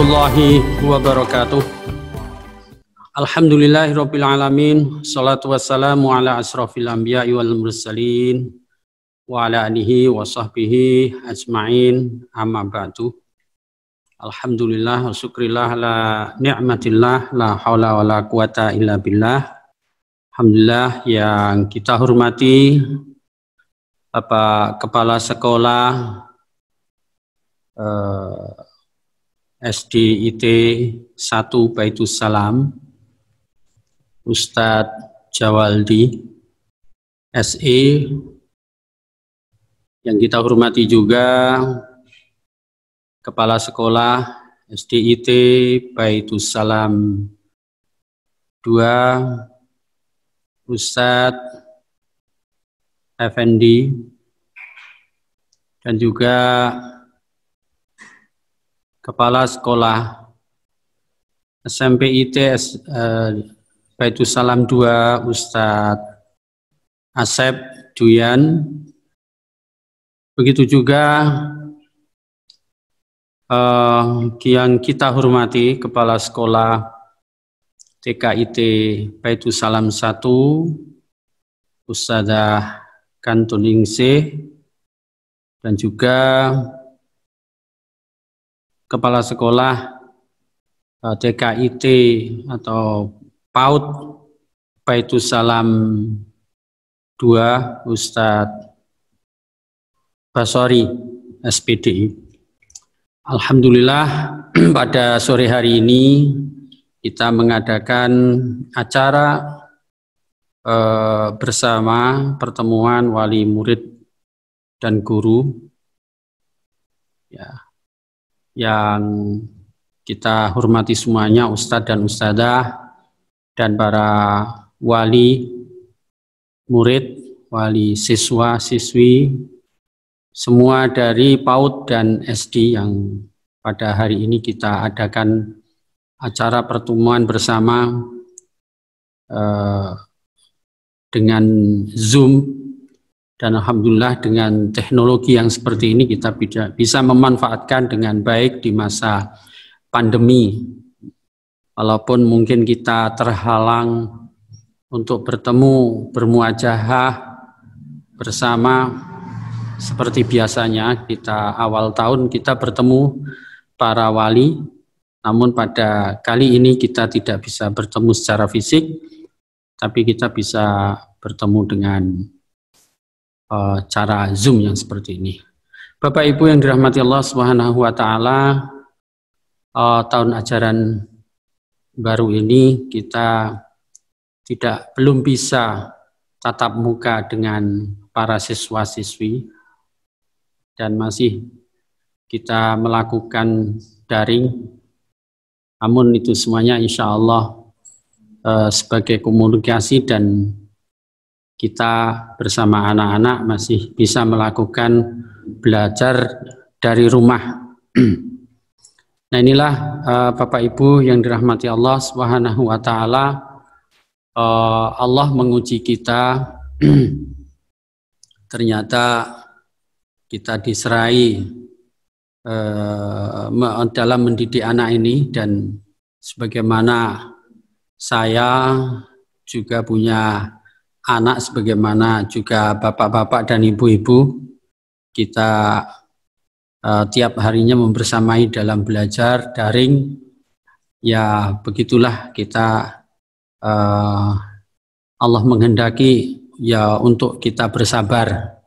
warahmatullahi wabarakatuh. Alhamdulillahi rabbil alamin. Salatu wassalamu ala asrafil anbiya'i wal mursalin wa ala alihi wa sahbihi ajma'in amma ba'du. Alhamdulillah wa syukrillah la ni'matillah la hawla wa la quwata illa billah. Alhamdulillah yang kita hormati Bapak Kepala Sekolah eh, SDIT 1 Baitus Salam, Ustadz Jawaldi, SE, yang kita hormati juga Kepala Sekolah SDIT Baitus Salam 2, Ustadz Effendi, dan juga kepala sekolah SMP IT eh, Baitu Salam 2 Ustadz Asep Duyan. Begitu juga eh, yang kita hormati Kepala Sekolah TKIT Baitu Salam 1 Ustadzah Kantuningsih dan juga kepala sekolah eh, DKIT atau PAUD Baitul Salam 2 Ustadz Basori SPDI. Alhamdulillah pada sore hari ini kita mengadakan acara eh, bersama pertemuan wali murid dan guru. Ya, yang kita hormati semuanya Ustadz dan Ustadzah dan para wali murid, wali siswa, siswi, semua dari PAUD dan SD yang pada hari ini kita adakan acara pertemuan bersama eh, dengan Zoom dan alhamdulillah dengan teknologi yang seperti ini kita bisa memanfaatkan dengan baik di masa pandemi. Walaupun mungkin kita terhalang untuk bertemu bermuajahah bersama seperti biasanya kita awal tahun kita bertemu para wali namun pada kali ini kita tidak bisa bertemu secara fisik tapi kita bisa bertemu dengan Eh, cara Zoom yang seperti ini. Bapak Ibu yang dirahmati Allah Subhanahu wa taala, eh, tahun ajaran baru ini kita tidak belum bisa tatap muka dengan para siswa-siswi dan masih kita melakukan daring. Namun itu semuanya insya Allah eh, sebagai komunikasi dan kita bersama anak-anak masih bisa melakukan belajar dari rumah. nah inilah uh, Bapak Ibu yang dirahmati Allah Subhanahu wa taala uh, Allah menguji kita ternyata kita diserai uh, dalam mendidik anak ini dan sebagaimana saya juga punya anak sebagaimana juga bapak-bapak dan ibu-ibu kita uh, tiap harinya membersamai dalam belajar daring ya begitulah kita uh, Allah menghendaki ya untuk kita bersabar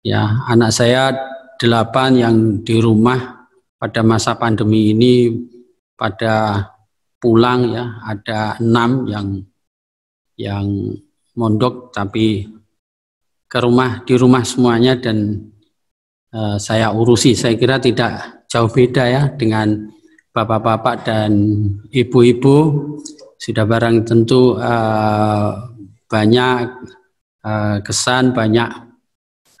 ya anak saya delapan yang di rumah pada masa pandemi ini pada pulang ya ada enam yang yang mondok tapi ke rumah di rumah semuanya dan uh, saya urusi. Saya kira tidak jauh beda ya dengan bapak-bapak dan ibu-ibu sudah barang tentu uh, banyak uh, kesan banyak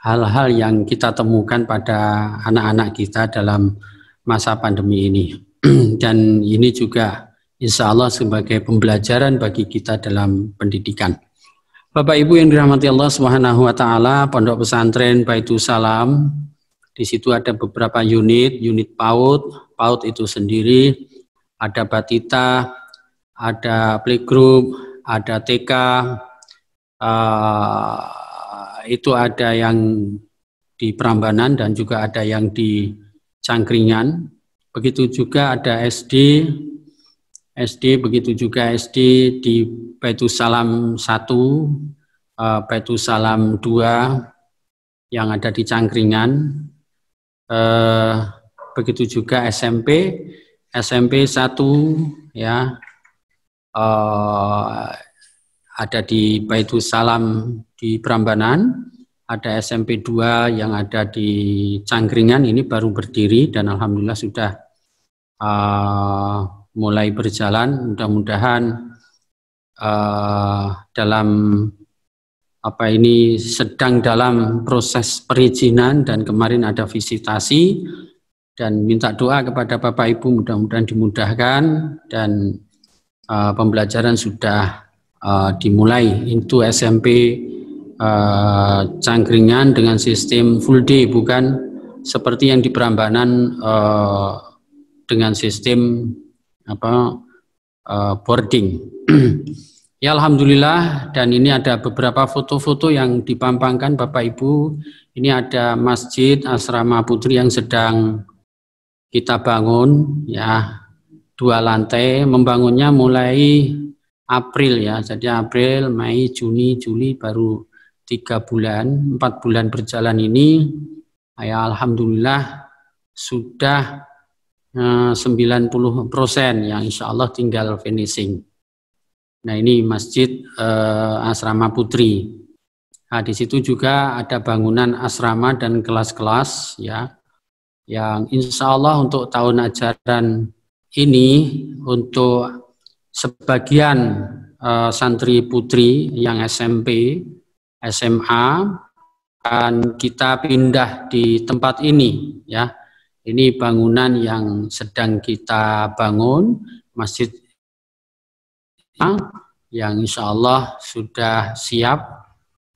hal-hal yang kita temukan pada anak-anak kita dalam masa pandemi ini. dan ini juga insya Allah sebagai pembelajaran bagi kita dalam pendidikan. Bapak Ibu yang dirahmati Allah Subhanahu wa taala, Pondok Pesantren Baitu Salam. Di situ ada beberapa unit, unit PAUD, PAUD itu sendiri, ada batita, ada playgroup, ada TK. Uh, eh, itu ada yang di Prambanan dan juga ada yang di Cangkringan. Begitu juga ada SD, SD begitu juga SD di Baitul Salam 1, eh, Baitul Salam 2 yang ada di Cangkringan. Eh, begitu juga SMP, SMP 1 ya eh, ada di Baitul Salam di Prambanan, ada SMP 2 yang ada di Cangkringan ini baru berdiri dan alhamdulillah sudah mulai berjalan. Mudah-mudahan uh, dalam apa ini sedang dalam proses perizinan dan kemarin ada visitasi dan minta doa kepada Bapak Ibu mudah-mudahan dimudahkan dan uh, pembelajaran sudah uh, dimulai itu SMP uh, Cangkringan dengan sistem full day bukan seperti yang di Prambanan uh, dengan sistem apa eh, boarding. ya alhamdulillah dan ini ada beberapa foto-foto yang dipampangkan Bapak Ibu. Ini ada masjid asrama putri yang sedang kita bangun ya dua lantai membangunnya mulai April ya jadi April Mei Juni Juli baru tiga bulan empat bulan berjalan ini ya Alhamdulillah sudah 90 eh, persen yang insya Allah tinggal finishing. Nah ini masjid eh, asrama putri. Nah di situ juga ada bangunan asrama dan kelas-kelas ya yang insya Allah untuk tahun ajaran ini untuk sebagian eh, santri putri yang SMP, SMA akan kita pindah di tempat ini ya ini bangunan yang sedang kita bangun, masjid yang insya Allah sudah siap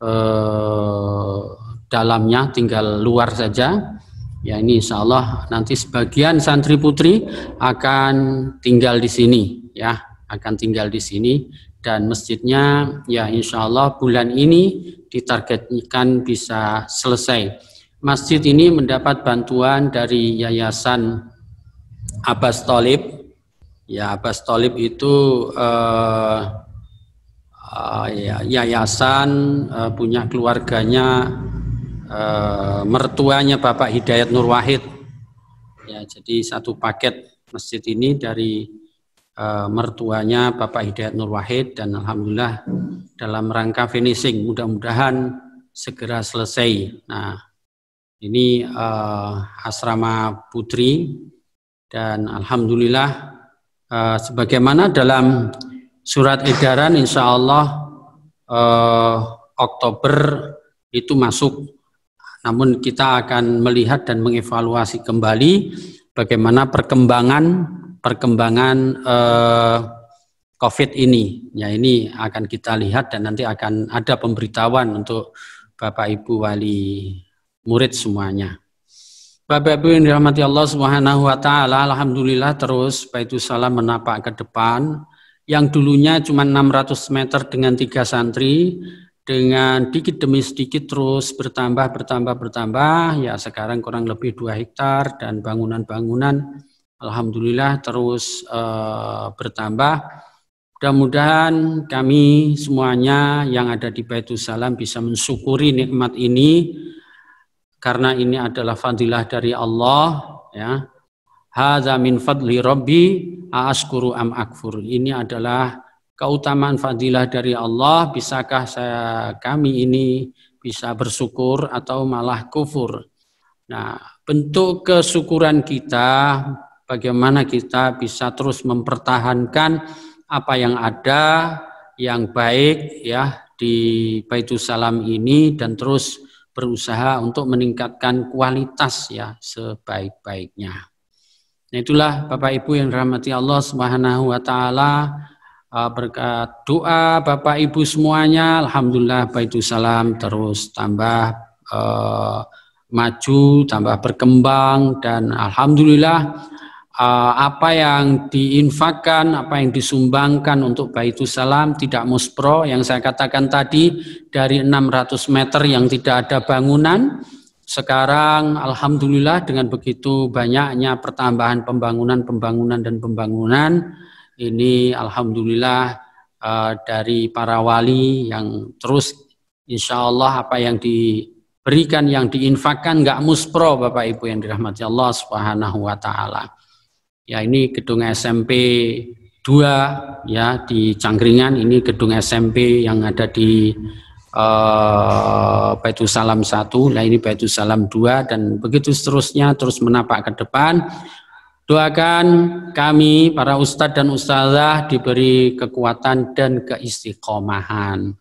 eh, dalamnya, tinggal luar saja. Ya ini insya Allah nanti sebagian santri putri akan tinggal di sini, ya akan tinggal di sini dan masjidnya ya insya Allah bulan ini ditargetkan bisa selesai masjid ini mendapat bantuan dari Yayasan Abbas Tolib. Ya, Abbas Tolib itu eh, eh, ya, yayasan eh, punya keluarganya, eh, mertuanya Bapak Hidayat Nur Wahid. Ya, jadi satu paket masjid ini dari eh, mertuanya Bapak Hidayat Nur Wahid dan alhamdulillah dalam rangka finishing mudah-mudahan segera selesai. Nah, ini uh, asrama putri dan alhamdulillah uh, sebagaimana dalam surat edaran insya Allah uh, eh, Oktober itu masuk namun kita akan melihat dan mengevaluasi kembali bagaimana perkembangan perkembangan uh, COVID ini. Ya ini akan kita lihat dan nanti akan ada pemberitahuan untuk Bapak Ibu Wali murid semuanya. Bapak Ibu yang dirahmati Allah Subhanahu wa taala, alhamdulillah terus Baitul Salam menapak ke depan yang dulunya cuma 600 meter dengan tiga santri dengan dikit demi sedikit terus bertambah bertambah bertambah ya sekarang kurang lebih dua hektar dan bangunan-bangunan alhamdulillah terus e, bertambah mudah-mudahan kami semuanya yang ada di Baitul Salam bisa mensyukuri nikmat ini karena ini adalah fadilah dari Allah ya hadza min fadli rabbi aaskuru am akfur ini adalah keutamaan fadilah dari Allah bisakah saya kami ini bisa bersyukur atau malah kufur nah bentuk kesyukuran kita bagaimana kita bisa terus mempertahankan apa yang ada yang baik ya di Baitul Salam ini dan terus berusaha untuk meningkatkan kualitas ya sebaik-baiknya. Nah itulah Bapak Ibu yang dirahmati Allah Subhanahu wa taala ah, berkat doa Bapak Ibu semuanya alhamdulillah baitu Salam terus tambah eh, maju, tambah berkembang dan alhamdulillah Eh, apa yang diinfakkan, apa yang disumbangkan untuk baitul Salam tidak muspro yang saya katakan tadi dari 600 meter yang tidak ada bangunan sekarang alhamdulillah dengan begitu banyaknya pertambahan pembangunan pembangunan dan pembangunan ini alhamdulillah eh, dari para wali yang terus insya Allah apa yang diberikan yang diinfakkan nggak muspro Bapak Ibu yang dirahmati Allah Subhanahu wa taala. Ya ini gedung SMP 2 ya di Cangkringan ini gedung SMP yang ada di uh, eh, Baitu Salam 1, nah ini Baitu Salam 2 dan begitu seterusnya terus menapak ke depan. Doakan kami para ustadz dan ustazah diberi kekuatan dan keistiqomahan.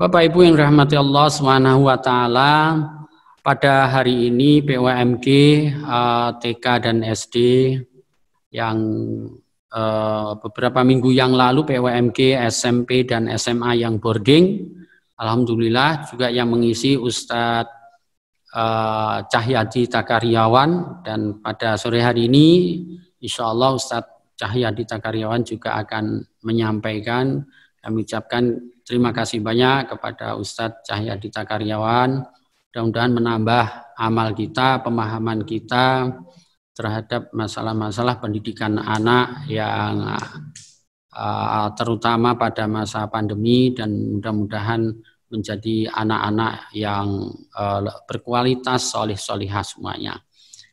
Bapak Ibu yang rahmati Allah Subhanahu wa taala, pada hari ini PWMG uh, eh, TK dan SD yang uh, beberapa minggu yang lalu PWMG, SMP dan SMA yang boarding, alhamdulillah juga yang mengisi Ustadz uh, Cahyadi Takaryawan dan pada sore hari ini insya Allah Ustadz Cahyadi Takaryawan juga akan menyampaikan kami ucapkan terima kasih banyak kepada Ustadz Cahyadi Takaryawan mudah-mudahan menambah amal kita, pemahaman kita, terhadap masalah-masalah pendidikan anak yang uh, terutama pada masa pandemi dan mudah-mudahan menjadi anak-anak yang uh, berkualitas solih-solihah semuanya.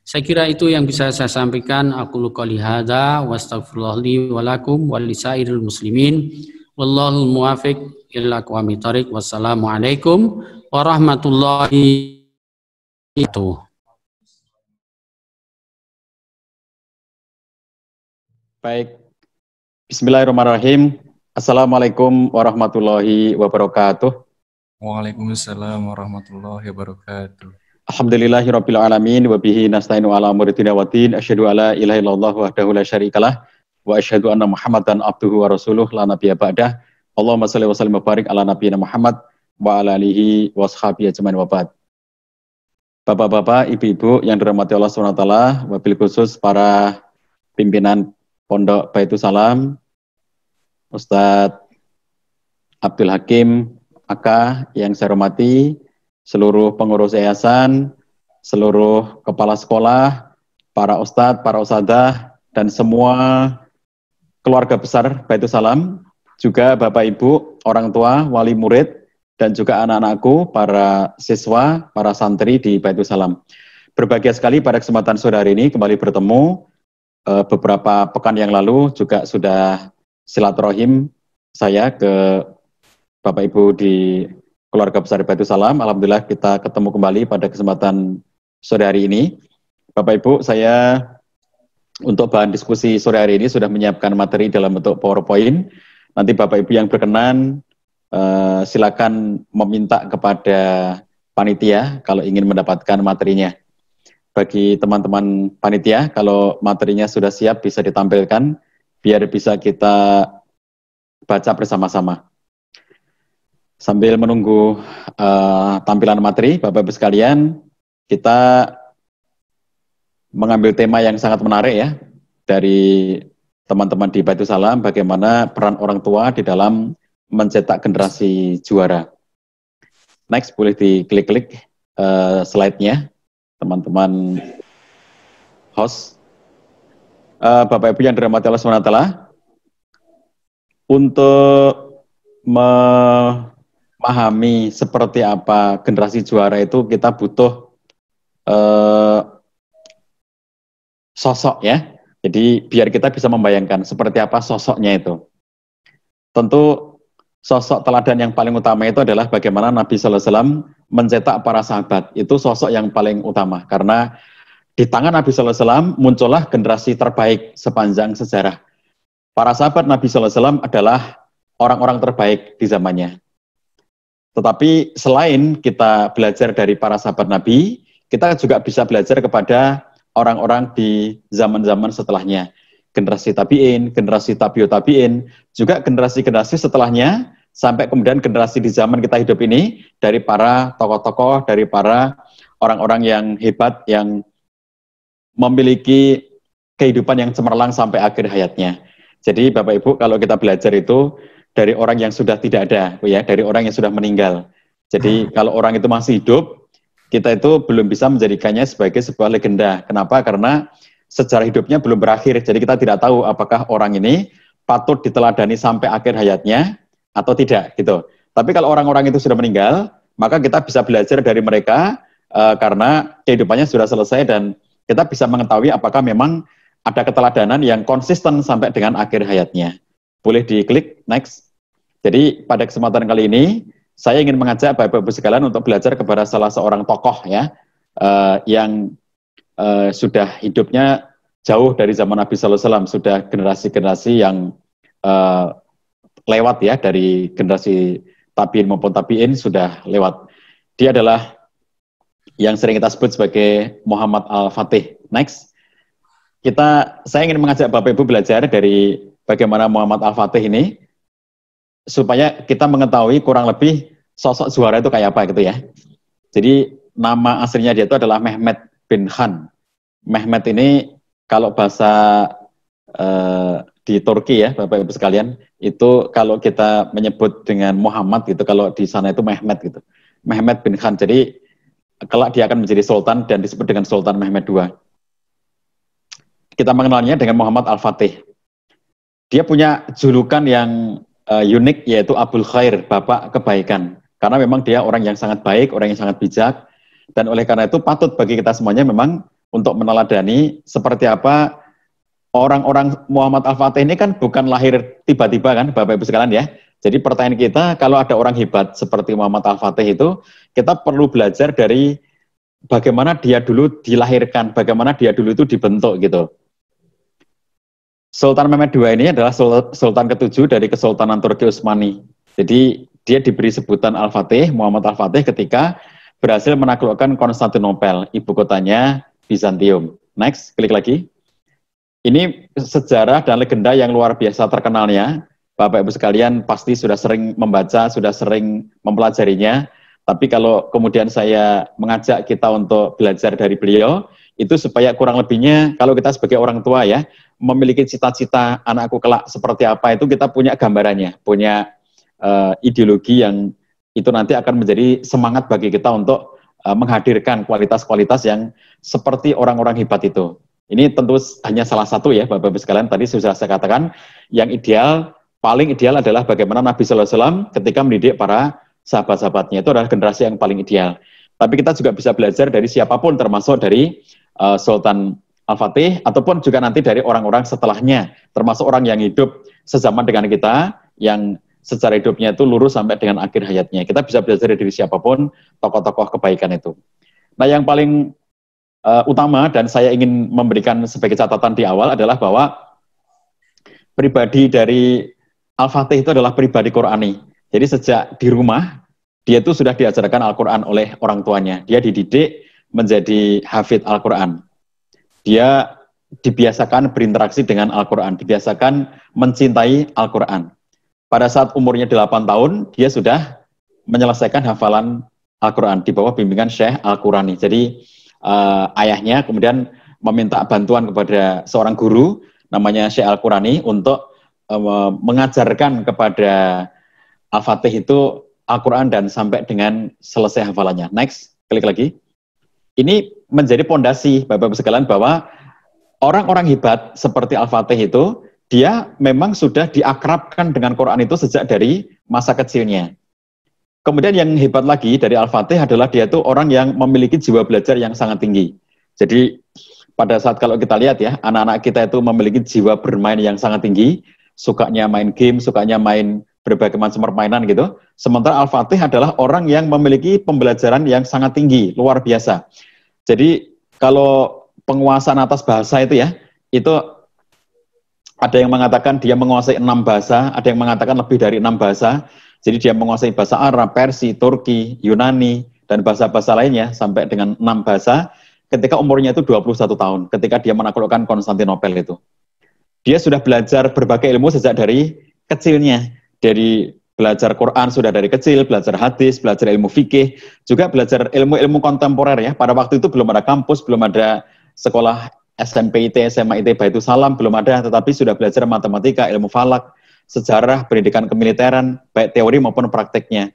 Saya kira itu yang bisa saya sampaikan. Aku luka lihada, wa astagfirullahi walakum walisairil muslimin. Wallahul muwafiq illa qawami tarik, Wassalamualaikum warahmatullahi wabarakatuh. Baik. Bismillahirrahmanirrahim. Assalamualaikum warahmatullahi wabarakatuh. Waalaikumsalam warahmatullahi wabarakatuh. Alhamdulillahirabbil alamin wa bihi nasta'inu ala muridina wa din. Asyhadu alla ilaha illallah wahdahu la syarikalah wa asyhadu anna Muhammadan abduhu wa rasuluh la nabiyya ba'dah. Allahumma salli wa sallim wa barik ala nabiyyina Muhammad wa ala alihi wa sahbihi ajmain wa ba'd. Bapak-bapak, ibu-ibu yang dirahmati Allah SWT, wabil khusus para pimpinan Pondok Baitu Salam, Ustadz Abdul Hakim Aka yang saya hormati, seluruh pengurus yayasan, seluruh kepala sekolah, para ustadz, para ustadzah, dan semua keluarga besar Baitu Salam, juga Bapak Ibu, orang tua, wali murid, dan juga anak-anakku, para siswa, para santri di Baitu Salam. Berbahagia sekali pada kesempatan sore hari ini kembali bertemu uh, beberapa pekan yang lalu juga sudah silaturahim saya ke Bapak Ibu di keluarga besar Batu Salam. Alhamdulillah kita ketemu kembali pada kesempatan sore hari ini. Bapak Ibu, saya untuk bahan diskusi sore hari ini sudah menyiapkan materi dalam bentuk PowerPoint. Nanti Bapak Ibu yang berkenan uh, silakan meminta kepada panitia kalau ingin mendapatkan materinya bagi teman-teman panitia kalau materinya sudah siap bisa ditampilkan biar bisa kita baca bersama-sama. Sambil menunggu uh, tampilan materi, Bapak-Ibu sekalian, kita mengambil tema yang sangat menarik ya dari teman-teman di Batu Salam bagaimana peran orang tua di dalam mencetak generasi juara. Next boleh diklik-klik uh, slide-nya teman-teman host, uh, Bapak Ibu yang dirahmati Allah SWT, untuk memahami seperti apa generasi juara itu kita butuh uh, sosok ya. Jadi biar kita bisa membayangkan seperti apa sosoknya itu. Tentu sosok teladan yang paling utama itu adalah bagaimana Nabi Sallallahu Alaihi Wasallam mencetak para sahabat itu sosok yang paling utama karena di tangan Nabi SAW muncullah generasi terbaik sepanjang sejarah. Para sahabat Nabi SAW adalah orang-orang terbaik di zamannya. Tetapi selain kita belajar dari para sahabat Nabi, kita juga bisa belajar kepada orang-orang di zaman-zaman setelahnya. Generasi tabi'in, generasi tabi'ut tabi'in, juga generasi-generasi setelahnya sampai kemudian generasi di zaman kita hidup ini dari para tokoh-tokoh, dari para orang-orang yang hebat yang memiliki kehidupan yang cemerlang sampai akhir hayatnya. Jadi Bapak Ibu kalau kita belajar itu dari orang yang sudah tidak ada, ya, dari orang yang sudah meninggal. Jadi hmm. kalau orang itu masih hidup, kita itu belum bisa menjadikannya sebagai sebuah legenda. Kenapa? Karena sejarah hidupnya belum berakhir. Jadi kita tidak tahu apakah orang ini patut diteladani sampai akhir hayatnya atau tidak gitu. Tapi kalau orang-orang itu sudah meninggal, maka kita bisa belajar dari mereka uh, karena kehidupannya sudah selesai dan kita bisa mengetahui apakah memang ada keteladanan yang konsisten sampai dengan akhir hayatnya. Boleh diklik next. Jadi pada kesempatan kali ini saya ingin mengajak Bapak Ibu sekalian untuk belajar kepada salah seorang tokoh ya uh, yang uh, sudah hidupnya jauh dari zaman Nabi Sallallahu Alaihi Wasallam, sudah generasi-generasi yang uh, lewat ya dari generasi tabiin maupun tabiin sudah lewat. Dia adalah yang sering kita sebut sebagai Muhammad Al-Fatih. Next. Kita saya ingin mengajak Bapak Ibu belajar dari bagaimana Muhammad Al-Fatih ini supaya kita mengetahui kurang lebih sosok juara itu kayak apa gitu ya. Jadi nama aslinya dia itu adalah Mehmet bin Khan. Mehmet ini kalau bahasa eh, di Turki ya Bapak Ibu sekalian itu kalau kita menyebut dengan Muhammad gitu kalau di sana itu Mehmet gitu Mehmet bin Khan jadi kelak dia akan menjadi sultan dan disebut dengan Sultan Mehmet II kita mengenalnya dengan Muhammad Al-Fatih dia punya julukan yang uh, unik yaitu Abul Khair Bapak Kebaikan karena memang dia orang yang sangat baik orang yang sangat bijak dan oleh karena itu patut bagi kita semuanya memang untuk meneladani seperti apa orang-orang Muhammad Al-Fatih ini kan bukan lahir tiba-tiba kan Bapak Ibu sekalian ya. Jadi pertanyaan kita kalau ada orang hebat seperti Muhammad Al-Fatih itu, kita perlu belajar dari bagaimana dia dulu dilahirkan, bagaimana dia dulu itu dibentuk gitu. Sultan Mehmed II ini adalah sultan ketujuh dari Kesultanan Turki Utsmani. Jadi dia diberi sebutan Al-Fatih, Muhammad Al-Fatih ketika berhasil menaklukkan Konstantinopel, ibu kotanya Bizantium. Next, klik lagi. Ini sejarah dan legenda yang luar biasa terkenalnya. Bapak Ibu sekalian pasti sudah sering membaca, sudah sering mempelajarinya. Tapi kalau kemudian saya mengajak kita untuk belajar dari beliau, itu supaya kurang lebihnya kalau kita sebagai orang tua ya, memiliki cita-cita anakku kelak seperti apa itu kita punya gambarannya, punya uh, ideologi yang itu nanti akan menjadi semangat bagi kita untuk uh, menghadirkan kualitas-kualitas yang seperti orang-orang hebat itu. Ini tentu hanya salah satu ya Bapak-Ibu sekalian, tadi sudah saya katakan yang ideal, paling ideal adalah bagaimana Nabi SAW ketika mendidik para sahabat-sahabatnya itu adalah generasi yang paling ideal. Tapi kita juga bisa belajar dari siapapun termasuk dari uh, Sultan Al-Fatih ataupun juga nanti dari orang-orang setelahnya, termasuk orang yang hidup sezaman dengan kita yang secara hidupnya itu lurus sampai dengan akhir hayatnya. Kita bisa belajar dari siapapun tokoh-tokoh kebaikan itu. Nah, yang paling uh, utama dan saya ingin memberikan sebagai catatan di awal adalah bahwa pribadi dari Al-Fatih itu adalah pribadi Qurani. Jadi sejak di rumah dia itu sudah diajarkan Al-Qur'an oleh orang tuanya. Dia dididik menjadi hafid Al-Qur'an. Dia dibiasakan berinteraksi dengan Al-Qur'an, dibiasakan mencintai Al-Qur'an. Pada saat umurnya 8 tahun, dia sudah menyelesaikan hafalan Al-Qur'an di bawah bimbingan Syekh Al-Qurani. Jadi uh, ayahnya kemudian meminta bantuan kepada seorang guru namanya Syekh Al-Qurani untuk uh, mengajarkan kepada Al-Fatih itu Al-Quran dan sampai dengan selesai hafalannya. Next, klik lagi. Ini menjadi pondasi Bapak-Bapak sekalian bahwa orang-orang hebat seperti Al-Fatih itu dia memang sudah diakrabkan dengan Quran itu sejak dari masa kecilnya. Kemudian yang hebat lagi dari Al-Fatih adalah dia itu orang yang memiliki jiwa belajar yang sangat tinggi. Jadi pada saat kalau kita lihat ya, anak-anak kita itu memiliki jiwa bermain yang sangat tinggi, sukanya main game, sukanya main berbagai macam permainan gitu. Sementara Al-Fatih adalah orang yang memiliki pembelajaran yang sangat tinggi, luar biasa. Jadi kalau penguasaan atas bahasa itu ya, itu ada yang mengatakan dia menguasai enam bahasa, ada yang mengatakan lebih dari enam bahasa, jadi dia menguasai bahasa Arab, Persi, Turki, Yunani, dan bahasa-bahasa lainnya sampai dengan enam bahasa ketika umurnya itu 21 tahun, ketika dia menaklukkan Konstantinopel itu. Dia sudah belajar berbagai ilmu sejak dari kecilnya, dari belajar Quran sudah dari kecil, belajar hadis, belajar ilmu fikih, juga belajar ilmu-ilmu kontemporer ya. Pada waktu itu belum ada kampus, belum ada sekolah SMP IT, SMA IT, itu salam, belum ada, tetapi sudah belajar matematika, ilmu falak, sejarah pendidikan kemiliteran, baik teori maupun prakteknya.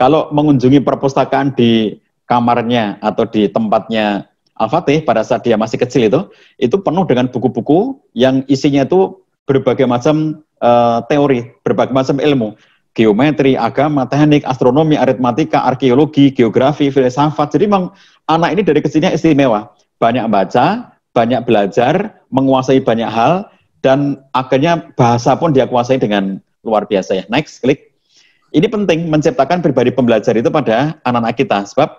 Kalau mengunjungi perpustakaan di kamarnya atau di tempatnya Al-Fatih pada saat dia masih kecil itu, itu penuh dengan buku-buku yang isinya itu berbagai macam uh, teori, berbagai macam ilmu. Geometri, agama, teknik, astronomi, aritmatika, arkeologi, geografi, filsafat. Jadi memang anak ini dari kecilnya istimewa. Banyak baca, banyak belajar, menguasai banyak hal, dan akhirnya bahasa pun dia kuasai dengan luar biasa ya. Next, klik. Ini penting menciptakan pribadi pembelajar itu pada anak-anak kita sebab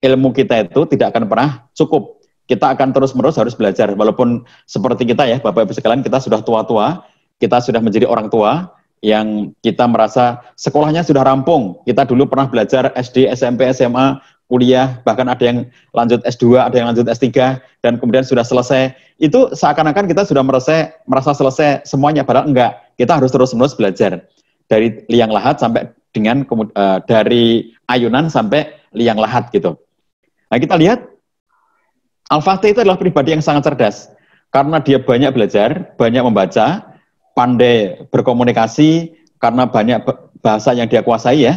ilmu kita itu tidak akan pernah cukup. Kita akan terus-menerus harus belajar walaupun seperti kita ya Bapak Ibu sekalian kita sudah tua-tua, kita sudah menjadi orang tua yang kita merasa sekolahnya sudah rampung. Kita dulu pernah belajar SD, SMP, SMA, kuliah, bahkan ada yang lanjut S2, ada yang lanjut S3, dan kemudian sudah selesai. Itu seakan-akan kita sudah merasa, merasa selesai semuanya, padahal enggak. Kita harus terus-menerus belajar. Dari liang lahat sampai dengan, uh, dari ayunan sampai liang lahat gitu. Nah kita lihat, Al-Fatih itu adalah pribadi yang sangat cerdas. Karena dia banyak belajar, banyak membaca, pandai berkomunikasi, karena banyak bahasa yang dia kuasai ya,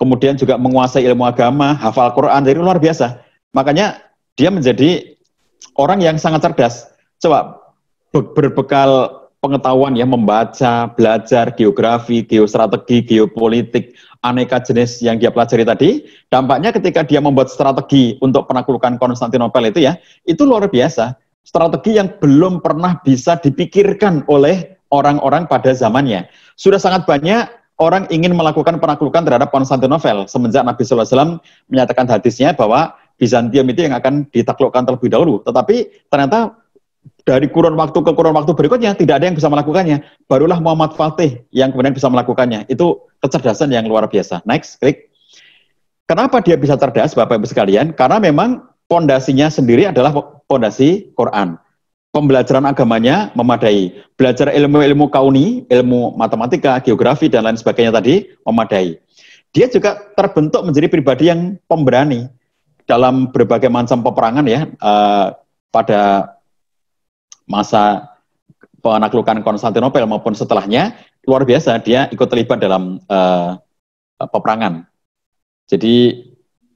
kemudian juga menguasai ilmu agama, hafal Quran, jadi luar biasa. Makanya dia menjadi orang yang sangat cerdas. Coba berbekal pengetahuan ya membaca, belajar geografi, geostrategi, geopolitik, aneka jenis yang dia pelajari tadi, dampaknya ketika dia membuat strategi untuk penaklukan Konstantinopel itu ya, itu luar biasa. Strategi yang belum pernah bisa dipikirkan oleh orang-orang pada zamannya. Sudah sangat banyak orang ingin melakukan penaklukan terhadap Konstantinopel semenjak Nabi SAW menyatakan hadisnya bahwa Bizantium itu yang akan ditaklukkan terlebih dahulu. Tetapi ternyata dari kurun waktu ke kurun waktu berikutnya tidak ada yang bisa melakukannya. Barulah Muhammad Fatih yang kemudian bisa melakukannya. Itu kecerdasan yang luar biasa. Next, klik. Kenapa dia bisa cerdas, Bapak Ibu sekalian? Karena memang pondasinya sendiri adalah pondasi Quran pembelajaran agamanya memadai. Belajar ilmu-ilmu kauni, ilmu matematika, geografi, dan lain sebagainya tadi memadai. Dia juga terbentuk menjadi pribadi yang pemberani dalam berbagai macam peperangan ya uh, pada masa penaklukan Konstantinopel maupun setelahnya luar biasa dia ikut terlibat dalam uh, peperangan. Jadi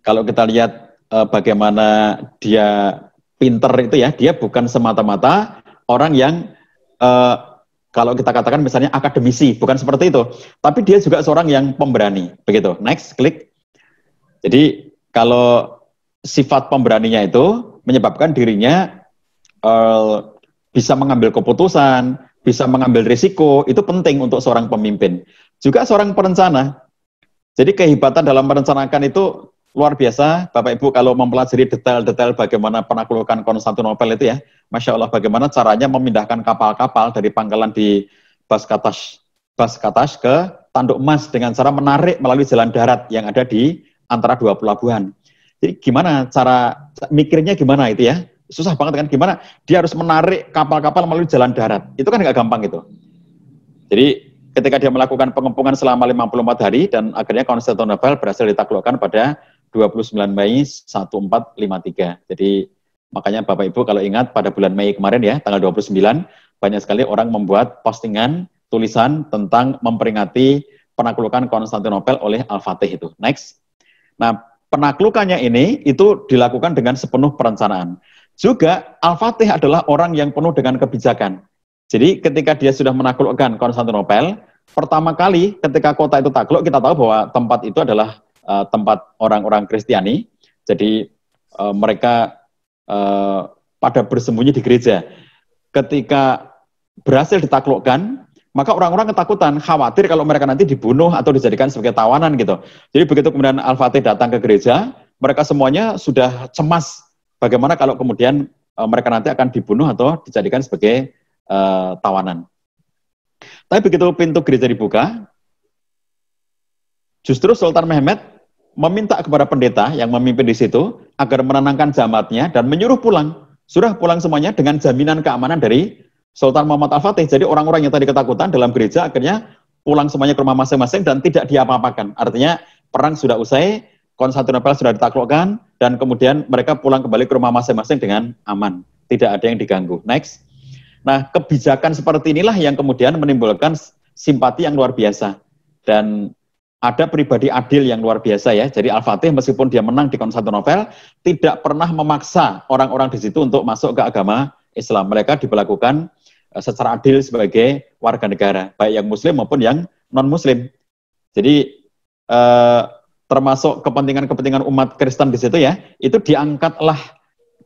kalau kita lihat uh, bagaimana dia pinter itu ya, dia bukan semata-mata orang yang uh, kalau kita katakan misalnya akademisi, bukan seperti itu. Tapi dia juga seorang yang pemberani, begitu. Next, klik. Jadi kalau sifat pemberaninya itu menyebabkan dirinya uh, bisa mengambil keputusan, bisa mengambil risiko, itu penting untuk seorang pemimpin. Juga seorang perencana. Jadi kehebatan dalam merencanakan itu luar biasa, Bapak Ibu kalau mempelajari detail-detail bagaimana penaklukan Konstantinopel itu ya, Masya Allah bagaimana caranya memindahkan kapal-kapal dari pangkalan di Baskatas, Baskatas ke Tanduk Emas dengan cara menarik melalui jalan darat yang ada di antara dua pelabuhan. Jadi gimana cara mikirnya gimana itu ya? Susah banget kan gimana? Dia harus menarik kapal-kapal melalui jalan darat. Itu kan nggak gampang itu. Jadi ketika dia melakukan pengepungan selama 54 hari dan akhirnya Konstantinopel berhasil ditaklukkan pada 29 Mei 1453. Jadi makanya Bapak Ibu kalau ingat pada bulan Mei kemarin ya, tanggal 29, banyak sekali orang membuat postingan, tulisan tentang memperingati penaklukan Konstantinopel oleh Al-Fatih itu. Next. Nah, penaklukannya ini itu dilakukan dengan sepenuh perencanaan. Juga Al-Fatih adalah orang yang penuh dengan kebijakan. Jadi ketika dia sudah menaklukkan Konstantinopel, pertama kali ketika kota itu takluk, kita tahu bahwa tempat itu adalah uh, tempat orang-orang Kristiani. Jadi uh, mereka uh, pada bersembunyi di gereja. Ketika berhasil ditaklukkan, maka orang-orang ketakutan, khawatir kalau mereka nanti dibunuh atau dijadikan sebagai tawanan gitu. Jadi begitu kemudian Al-Fatih datang ke gereja, mereka semuanya sudah cemas bagaimana kalau kemudian uh, mereka nanti akan dibunuh atau dijadikan sebagai uh, tawanan. Tapi begitu pintu gereja dibuka, Justru Sultan Mehmet meminta kepada pendeta yang memimpin di situ agar menenangkan jamaatnya dan menyuruh pulang. Sudah pulang semuanya dengan jaminan keamanan dari Sultan Muhammad Al-Fatih. Jadi orang-orang yang tadi ketakutan dalam gereja akhirnya pulang semuanya ke rumah masing-masing dan tidak diapa-apakan. Artinya perang sudah usai, Konstantinopel sudah ditaklukkan, dan kemudian mereka pulang kembali ke rumah masing-masing dengan aman. Tidak ada yang diganggu. Next. Nah, kebijakan seperti inilah yang kemudian menimbulkan simpati yang luar biasa. Dan ada pribadi adil yang luar biasa ya. Jadi Al-Fatih meskipun dia menang di Novel, tidak pernah memaksa orang-orang di situ untuk masuk ke agama Islam. Mereka diperlakukan eh, secara adil sebagai warga negara, baik yang muslim maupun yang non-muslim. Jadi eh, termasuk kepentingan-kepentingan umat Kristen di situ ya, itu diangkatlah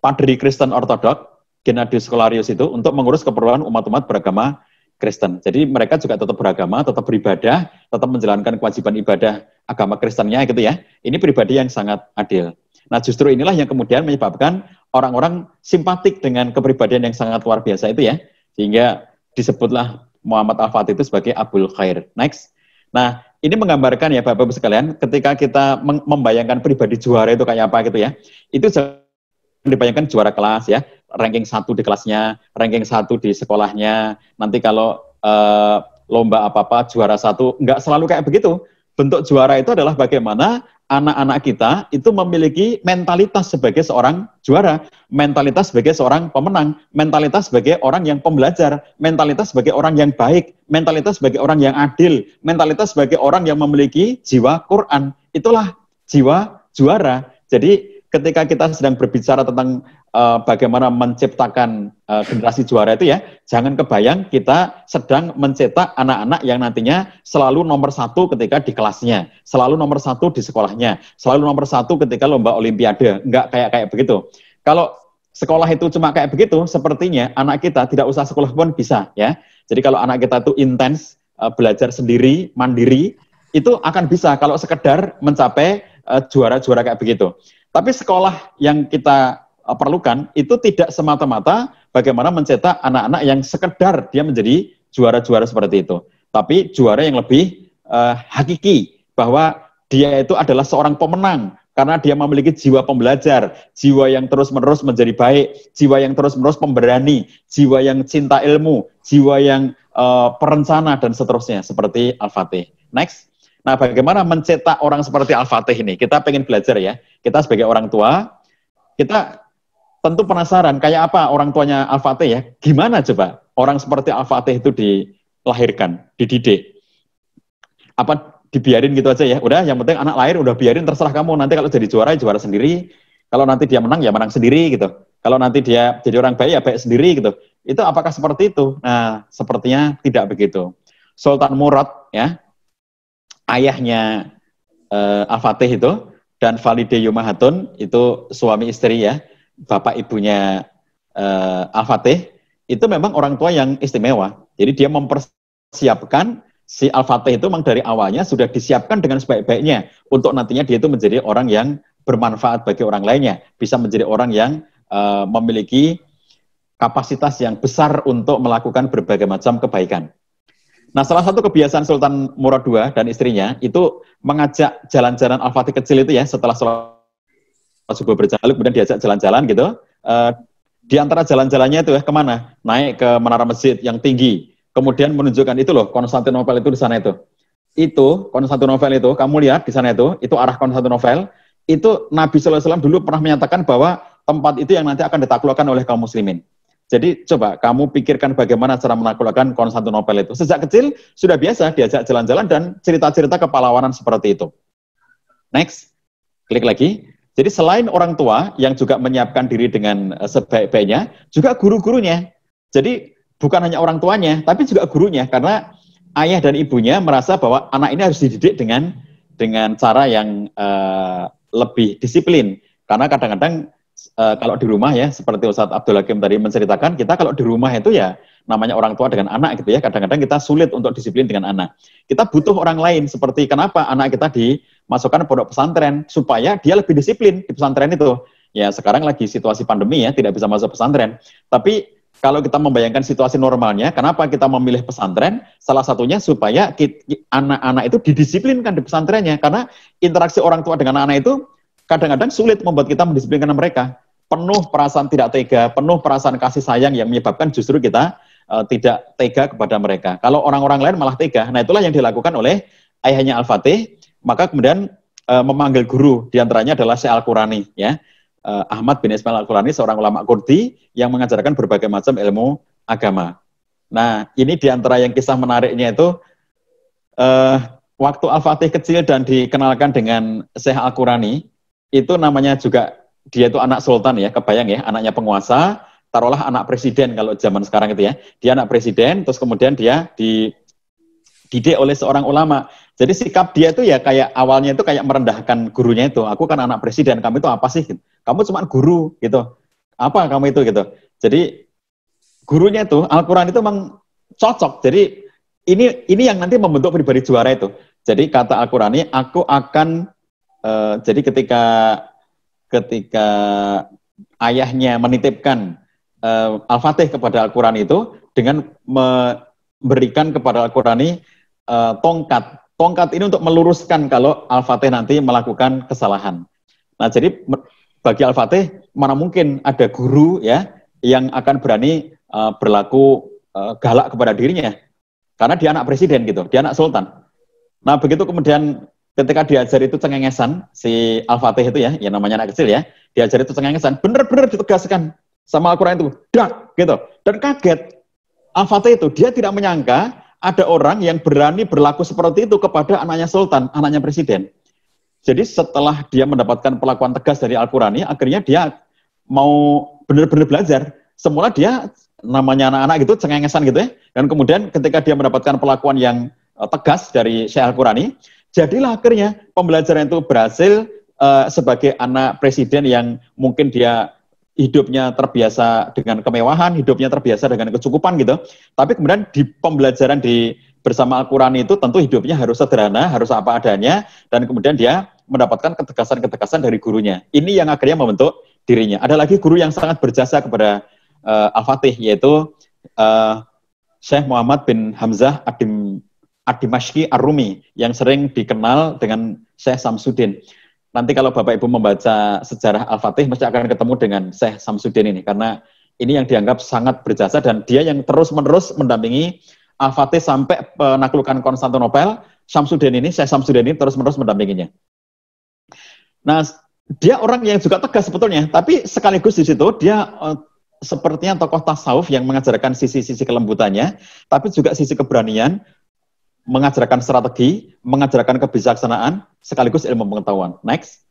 padri Kristen Ortodok, Gennadius Scholarius itu, untuk mengurus keperluan umat-umat beragama Kristen. Jadi mereka juga tetap beragama, tetap beribadah, tetap menjalankan kewajiban ibadah agama Kristennya gitu ya. Ini pribadi yang sangat adil. Nah justru inilah yang kemudian menyebabkan orang-orang simpatik dengan kepribadian yang sangat luar biasa itu ya. Sehingga disebutlah Muhammad Al-Fatih itu sebagai Abul Khair. Next. Nah, ini menggambarkan ya Bapak-Ibu sekalian, ketika kita membayangkan pribadi juara itu kayak apa gitu ya, itu dibayangkan juara kelas ya, ranking satu di kelasnya, ranking satu di sekolahnya. Nanti kalau uh, lomba apa-apa juara satu, nggak selalu kayak begitu. Bentuk juara itu adalah bagaimana anak-anak kita itu memiliki mentalitas sebagai seorang juara, mentalitas sebagai seorang pemenang, mentalitas sebagai orang yang pembelajar, mentalitas sebagai orang yang baik, mentalitas sebagai orang yang adil, mentalitas sebagai orang yang memiliki jiwa Quran. Itulah jiwa juara. Jadi ketika kita sedang berbicara tentang uh, bagaimana menciptakan uh, generasi juara itu ya, jangan kebayang kita sedang mencetak anak-anak yang nantinya selalu nomor satu ketika di kelasnya, selalu nomor satu di sekolahnya, selalu nomor satu ketika lomba olimpiade, nggak kayak kayak begitu. Kalau sekolah itu cuma kayak begitu, sepertinya anak kita tidak usah sekolah pun bisa ya. Jadi kalau anak kita itu intens uh, belajar sendiri, mandiri, itu akan bisa kalau sekedar mencapai Eh, juara-juara uh, kayak begitu. Tapi sekolah yang kita uh, perlukan itu tidak semata-mata bagaimana mencetak anak-anak yang sekedar dia menjadi juara-juara seperti itu, tapi juara yang lebih uh, hakiki bahwa dia itu adalah seorang pemenang karena dia memiliki jiwa pembelajar, jiwa yang terus-menerus menjadi baik, jiwa yang terus-menerus pemberani, jiwa yang cinta ilmu, jiwa yang uh, perencana dan seterusnya seperti Al-Fatih. Next. Nah, bagaimana mencetak orang seperti Al-Fatih ini? Kita pengen belajar ya. Kita sebagai orang tua, kita tentu penasaran kayak apa orang tuanya Al-Fatih ya. Gimana coba orang seperti Al-Fatih itu dilahirkan, dididik? Apa dibiarin gitu aja ya? Udah, yang penting anak lahir udah biarin terserah kamu. Nanti kalau jadi juara, ya juara sendiri. Kalau nanti dia menang, ya menang sendiri gitu. Kalau nanti dia jadi orang baik, ya baik sendiri gitu. Itu apakah seperti itu? Nah, sepertinya tidak begitu. Sultan Murad ya, ayahnya uh, Al-Fatih itu dan Valide Yumahatun itu suami istri ya, bapak ibunya uh, Al-Fatih itu memang orang tua yang istimewa. Jadi dia mempersiapkan si Al-Fatih itu memang dari awalnya sudah disiapkan dengan sebaik-baiknya untuk nantinya dia itu menjadi orang yang bermanfaat bagi orang lainnya, bisa menjadi orang yang uh, memiliki kapasitas yang besar untuk melakukan berbagai macam kebaikan. Nah, salah satu kebiasaan Sultan Murad II dan istrinya itu mengajak jalan-jalan Al-Fatih kecil itu ya setelah sholat subuh berjalan, kemudian diajak jalan-jalan gitu. Uh, di antara jalan-jalannya itu ya kemana? Naik ke menara masjid yang tinggi, kemudian menunjukkan itu loh Konstantinopel itu di sana itu. Itu Konstantinopel itu, kamu lihat di sana itu, itu arah Konstantinopel. Itu Nabi SAW dulu pernah menyatakan bahwa tempat itu yang nanti akan ditaklukkan oleh kaum muslimin. Jadi coba kamu pikirkan bagaimana cara menaklukkan Konstantinopel itu. Sejak kecil sudah biasa diajak jalan-jalan dan cerita-cerita kepahlawanan seperti itu. Next, klik lagi. Jadi selain orang tua yang juga menyiapkan diri dengan eh, sebaik-baiknya, juga guru-gurunya. Jadi bukan hanya orang tuanya, tapi juga gurunya karena ayah dan ibunya merasa bahwa anak ini harus dididik dengan dengan cara yang uh, lebih disiplin. Karena kadang-kadang uh, kalau di rumah ya seperti Ustadz Abdul Hakim tadi menceritakan kita kalau di rumah itu ya namanya orang tua dengan anak gitu ya kadang-kadang kita sulit untuk disiplin dengan anak kita butuh orang lain seperti kenapa anak kita dimasukkan pondok pesantren supaya dia lebih disiplin di pesantren itu ya sekarang lagi situasi pandemi ya tidak bisa masuk pesantren tapi kalau kita membayangkan situasi normalnya, kenapa kita memilih pesantren? Salah satunya supaya anak-anak itu didisiplinkan di pesantrennya, karena interaksi orang tua dengan anak itu kadang-kadang sulit membuat kita mendisiplinkan mereka. Penuh perasaan tidak tega, penuh perasaan kasih sayang yang menyebabkan justru kita uh, tidak tega kepada mereka. Kalau orang-orang lain malah tega. Nah, itulah yang dilakukan oleh ayahnya Al-Fatih. Maka kemudian uh, memanggil guru, diantaranya adalah Syekh Al-Qurani. Ya. Uh, Ahmad bin Ismail Al-Qurani, seorang ulama Kurdi yang mengajarkan berbagai macam ilmu agama. Nah, ini diantara yang kisah menariknya itu uh, waktu Al-Fatih kecil dan dikenalkan dengan Syekh Al-Qurani, itu namanya juga dia itu anak sultan ya, kebayang ya, anaknya penguasa, taruhlah anak presiden kalau zaman sekarang itu ya. Dia anak presiden, terus kemudian dia di didik oleh seorang ulama. Jadi sikap dia itu ya kayak awalnya itu kayak merendahkan gurunya itu. Aku kan anak presiden, kamu itu apa sih? Kamu cuma guru gitu. Apa kamu itu gitu. Jadi gurunya itu Al-Qur'an itu memang cocok. Jadi ini ini yang nanti membentuk pribadi juara itu. Jadi kata Al-Qur'an ini aku akan Eh, jadi ketika ketika ayahnya menitipkan uh, Al-Fatih kepada Al-Qur'an itu dengan memberikan kepada Al-Qur'an ini uh, tongkat. Tongkat ini untuk meluruskan kalau Al-Fatih nanti melakukan kesalahan. Nah, jadi bagi Al-Fatih mana mungkin ada guru ya yang akan berani uh, berlaku uh, galak kepada dirinya karena dia anak presiden gitu, dia anak sultan. Nah, begitu kemudian ketika diajar itu cengengesan si Al-Fatih itu ya, yang namanya anak kecil ya, diajar itu cengengesan, bener-bener ditegaskan sama Al-Qur'an itu, dak gitu. Dan kaget Al-Fatih itu, dia tidak menyangka ada orang yang berani berlaku seperti itu kepada anaknya sultan, anaknya presiden. Jadi setelah dia mendapatkan perlakuan tegas dari Al-Qurani, akhirnya dia mau benar-benar belajar. Semula dia namanya anak-anak gitu cengengesan gitu ya. Dan kemudian ketika dia mendapatkan perlakuan yang eh, tegas dari Syekh Al-Qurani, jadilah akhirnya pembelajaran itu berhasil uh, sebagai anak presiden yang mungkin dia hidupnya terbiasa dengan kemewahan, hidupnya terbiasa dengan kecukupan gitu. Tapi kemudian di pembelajaran di bersama Al-Quran itu tentu hidupnya harus sederhana, harus apa adanya, dan kemudian dia mendapatkan ketegasan-ketegasan dari gurunya. Ini yang akhirnya membentuk dirinya. Ada lagi guru yang sangat berjasa kepada uh, Al-Fatih, yaitu uh, Syekh Muhammad bin Hamzah Adim Ad-Dimashqi ar yang sering dikenal dengan Syekh Samsudin. Nanti kalau Bapak Ibu membaca sejarah Al-Fatih mesti akan ketemu dengan Syekh Samsudin ini karena ini yang dianggap sangat berjasa dan dia yang terus-menerus mendampingi Al-Fatih sampai penaklukan Konstantinopel. Samsudin ini, Syekh Samsudin ini terus-menerus mendampinginya. Nah, dia orang yang juga tegas sebetulnya, tapi sekaligus di situ dia eh, sepertinya tokoh tasawuf yang mengajarkan sisi-sisi kelembutannya, tapi juga sisi keberanian, mengajarkan strategi, mengajarkan kebijaksanaan, sekaligus ilmu pengetahuan. Next.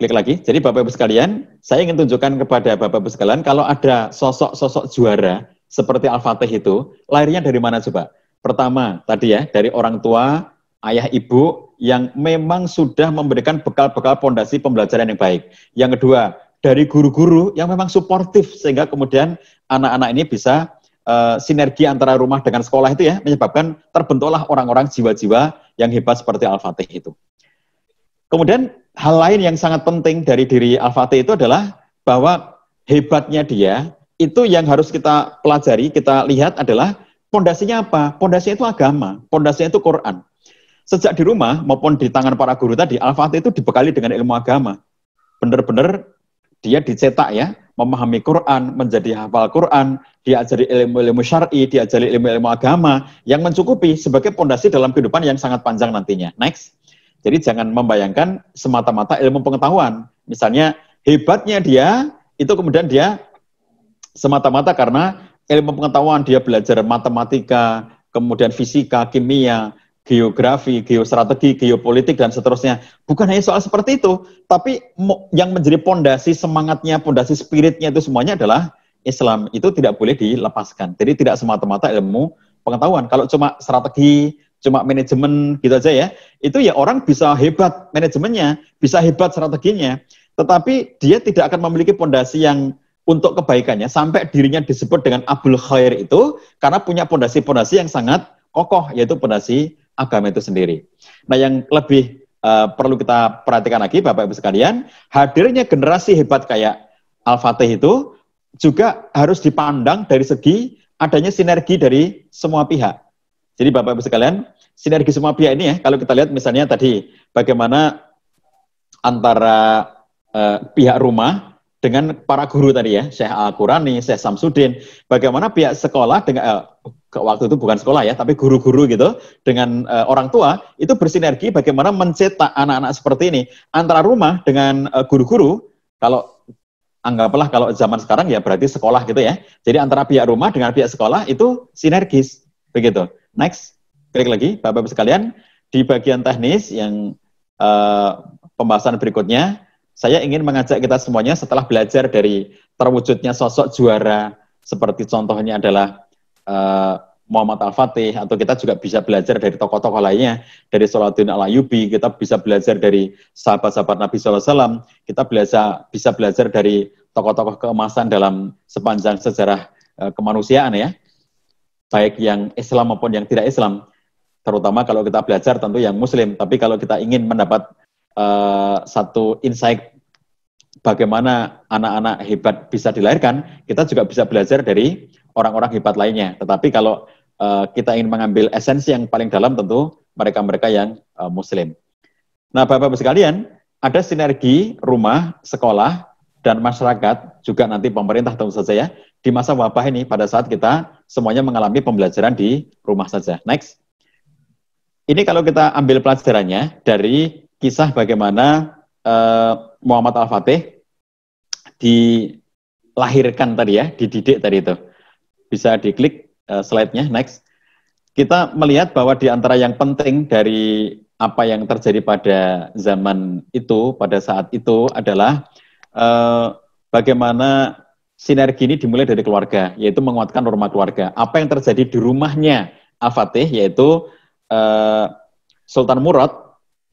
Klik lagi. Jadi Bapak-Ibu sekalian, saya ingin tunjukkan kepada Bapak-Ibu sekalian, kalau ada sosok-sosok juara seperti Al-Fatih itu, lahirnya dari mana coba? Pertama, tadi ya, dari orang tua, ayah ibu, yang memang sudah memberikan bekal-bekal pondasi pembelajaran yang baik. Yang kedua, dari guru-guru yang memang suportif, sehingga kemudian anak-anak ini bisa Eh, sinergi antara rumah dengan sekolah itu ya menyebabkan terbentuklah orang-orang jiwa-jiwa yang hebat seperti Al-Fatih itu. Kemudian hal lain yang sangat penting dari diri Al-Fatih itu adalah bahwa hebatnya dia itu yang harus kita pelajari, kita lihat adalah pondasinya apa? Pondasinya itu agama, pondasinya itu Quran. Sejak di rumah maupun di tangan para guru tadi, Al-Fatih itu dibekali dengan ilmu agama. Benar-benar dia dicetak ya, memahami Quran, menjadi hafal Quran, diajari ilmu-ilmu syar'i, diajari ilmu-ilmu agama yang mencukupi sebagai pondasi dalam kehidupan yang sangat panjang nantinya. Next. Jadi jangan membayangkan semata-mata ilmu pengetahuan. Misalnya hebatnya dia itu kemudian dia semata-mata karena ilmu pengetahuan dia belajar matematika, kemudian fisika, kimia, geografi, geostrategi, geopolitik dan seterusnya. Bukan hanya soal seperti itu, tapi yang menjadi pondasi semangatnya, pondasi spiritnya itu semuanya adalah Islam. Itu tidak boleh dilepaskan. Jadi tidak semata-mata ilmu pengetahuan. Kalau cuma strategi, cuma manajemen gitu aja ya, itu ya orang bisa hebat manajemennya, bisa hebat strateginya, tetapi dia tidak akan memiliki pondasi yang untuk kebaikannya sampai dirinya disebut dengan abul khair itu karena punya pondasi-pondasi yang sangat kokoh yaitu pondasi agama itu sendiri. Nah, yang lebih uh, perlu kita perhatikan lagi, Bapak Ibu sekalian, hadirnya generasi hebat kayak Al-Fatih itu juga harus dipandang dari segi adanya sinergi dari semua pihak. Jadi Bapak Ibu sekalian, sinergi semua pihak ini ya, kalau kita lihat misalnya tadi bagaimana antara uh, pihak rumah dengan para guru tadi ya, Syekh Al-Qurani, Syekh Samsudin, bagaimana pihak sekolah dengan eh, waktu itu bukan sekolah ya, tapi guru-guru gitu dengan uh, orang tua itu bersinergi bagaimana mencetak anak-anak seperti ini antara rumah dengan eh, guru-guru. Uh, kalau anggaplah kalau zaman sekarang ya berarti sekolah gitu ya. Jadi antara pihak rumah dengan pihak sekolah itu sinergis begitu. Next, klik lagi Bapak-Ibu sekalian di bagian teknis yang uh, pembahasan berikutnya saya ingin mengajak kita semuanya setelah belajar dari terwujudnya sosok juara seperti contohnya adalah Eh, Muhammad Al-Fatih atau kita juga bisa belajar dari tokoh-tokoh lainnya dari Salatun Al-Ayyubi kita bisa belajar dari sahabat-sahabat Nabi SAW kita bisa bisa belajar dari tokoh-tokoh keemasan dalam sepanjang sejarah eh, kemanusiaan ya baik yang Islam maupun yang tidak Islam terutama kalau kita belajar tentu yang Muslim tapi kalau kita ingin mendapat uh, satu insight bagaimana anak-anak hebat bisa dilahirkan, kita juga bisa belajar dari orang-orang hebat lainnya. Tetapi kalau uh, kita ingin mengambil esensi yang paling dalam tentu mereka-mereka yang uh, muslim. Nah, Bapak-Bapak sekalian, ada sinergi rumah, sekolah, dan masyarakat juga nanti pemerintah tentu saja ya di masa wabah ini pada saat kita semuanya mengalami pembelajaran di rumah saja. Next. Ini kalau kita ambil pelajarannya dari kisah bagaimana Eh, Muhammad Al-Fatih dilahirkan tadi ya, dididik tadi itu. Bisa diklik uh, slide-nya, next. Kita melihat bahwa di antara yang penting dari apa yang terjadi pada zaman itu, pada saat itu adalah uh, bagaimana sinergi ini dimulai dari keluarga, yaitu menguatkan norma keluarga. Apa yang terjadi di rumahnya Al-Fatih, yaitu uh, Sultan Murad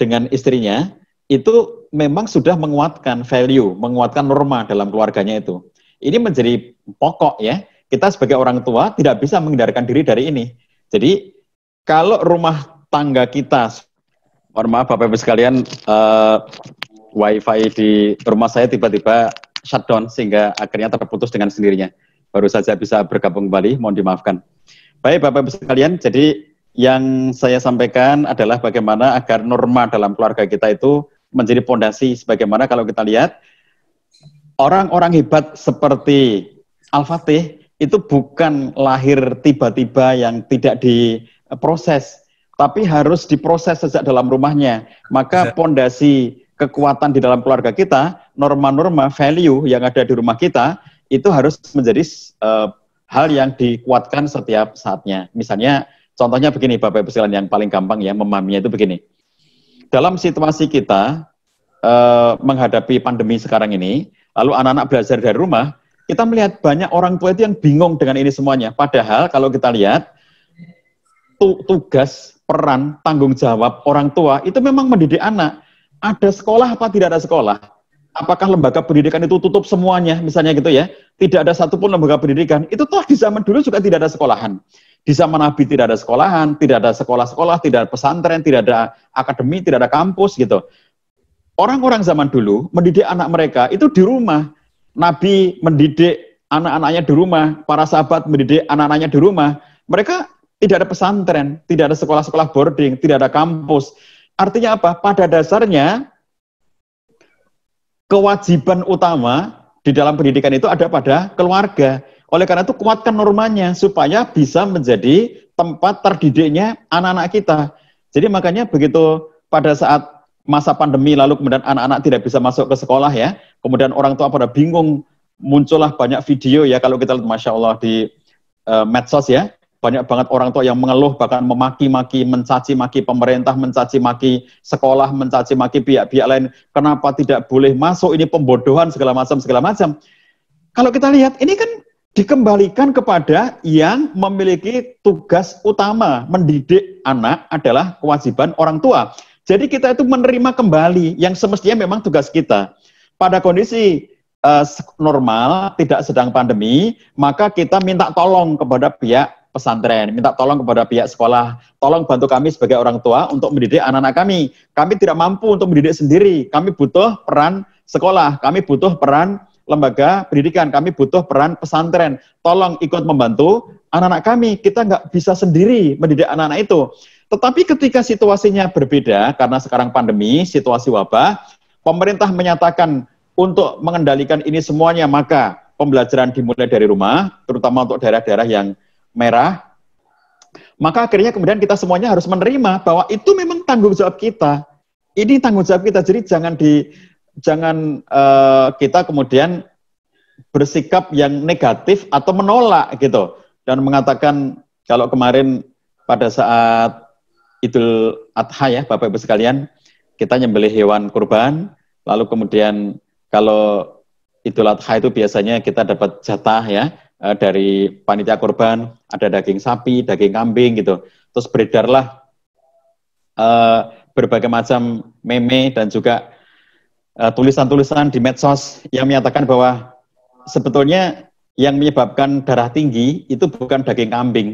dengan istrinya, itu memang sudah menguatkan value, menguatkan norma dalam keluarganya itu. Ini menjadi pokok ya. Kita sebagai orang tua tidak bisa menghindarkan diri dari ini. Jadi kalau rumah tangga kita, mohon maaf Bapak Ibu sekalian, uh, WiFi di rumah saya tiba-tiba shutdown sehingga akhirnya terputus dengan sendirinya. Baru saja bisa bergabung kembali, mohon dimaafkan. Baik Bapak Ibu sekalian, jadi yang saya sampaikan adalah bagaimana agar norma dalam keluarga kita itu menjadi pondasi sebagaimana kalau kita lihat orang-orang hebat seperti Al-Fatih itu bukan lahir tiba-tiba yang tidak diproses, tapi harus diproses sejak dalam rumahnya. Maka pondasi kekuatan di dalam keluarga kita, norma-norma, value yang ada di rumah kita itu harus menjadi uh, hal yang dikuatkan setiap saatnya. Misalnya contohnya begini Bapak Ibu sekalian yang paling gampang ya memahaminya itu begini dalam situasi kita uh, menghadapi pandemi sekarang ini, lalu anak-anak belajar dari rumah, kita melihat banyak orang tua itu yang bingung dengan ini semuanya. Padahal kalau kita lihat tu tugas, peran, tanggung jawab orang tua itu memang mendidik anak. Ada sekolah apa tidak ada sekolah? apakah lembaga pendidikan itu tutup semuanya, misalnya gitu ya, tidak ada satupun lembaga pendidikan, itu toh di zaman dulu juga tidak ada sekolahan. Di zaman Nabi tidak ada sekolahan, tidak ada sekolah-sekolah, tidak ada pesantren, tidak ada akademi, tidak ada kampus gitu. Orang-orang zaman dulu mendidik anak mereka itu di rumah. Nabi mendidik anak-anaknya di rumah, para sahabat mendidik anak-anaknya di rumah. Mereka tidak ada pesantren, tidak ada sekolah-sekolah boarding, tidak ada kampus. Artinya apa? Pada dasarnya kewajiban utama di dalam pendidikan itu ada pada keluarga oleh karena itu kuatkan normanya supaya bisa menjadi tempat terdidiknya anak-anak kita. Jadi makanya begitu pada saat masa pandemi lalu kemudian anak-anak tidak bisa masuk ke sekolah ya, kemudian orang tua pada bingung muncullah banyak video ya kalau kita lihat masya Allah di uh, medsos ya banyak banget orang tua yang mengeluh bahkan memaki-maki, mencaci-maki pemerintah, mencaci-maki sekolah, mencaci-maki pihak-pihak lain. Kenapa tidak boleh masuk? Ini pembodohan segala macam segala macam. Kalau kita lihat ini kan dikembalikan kepada yang memiliki tugas utama mendidik anak adalah kewajiban orang tua. Jadi kita itu menerima kembali yang semestinya memang tugas kita. Pada kondisi uh, normal, tidak sedang pandemi, maka kita minta tolong kepada pihak pesantren, minta tolong kepada pihak sekolah, tolong bantu kami sebagai orang tua untuk mendidik anak-anak kami. Kami tidak mampu untuk mendidik sendiri, kami butuh peran sekolah, kami butuh peran lembaga pendidikan, kami butuh peran pesantren. Tolong ikut membantu anak-anak kami. Kita nggak bisa sendiri mendidik anak-anak itu. Tetapi ketika situasinya berbeda, karena sekarang pandemi, situasi wabah, pemerintah menyatakan untuk mengendalikan ini semuanya, maka pembelajaran dimulai dari rumah, terutama untuk daerah-daerah yang merah, maka akhirnya kemudian kita semuanya harus menerima bahwa itu memang tanggung jawab kita. Ini tanggung jawab kita, jadi jangan di jangan uh, kita kemudian bersikap yang negatif atau menolak gitu dan mengatakan kalau kemarin pada saat Idul Adha ya Bapak Ibu sekalian kita nyembelih hewan kurban lalu kemudian kalau Idul Adha itu biasanya kita dapat jatah ya eh, dari panitia kurban ada daging sapi, daging kambing gitu. Terus beredarlah uh, berbagai macam meme dan juga Eh, tulisan-tulisan di medsos yang menyatakan bahwa sebetulnya yang menyebabkan darah tinggi itu bukan daging kambing.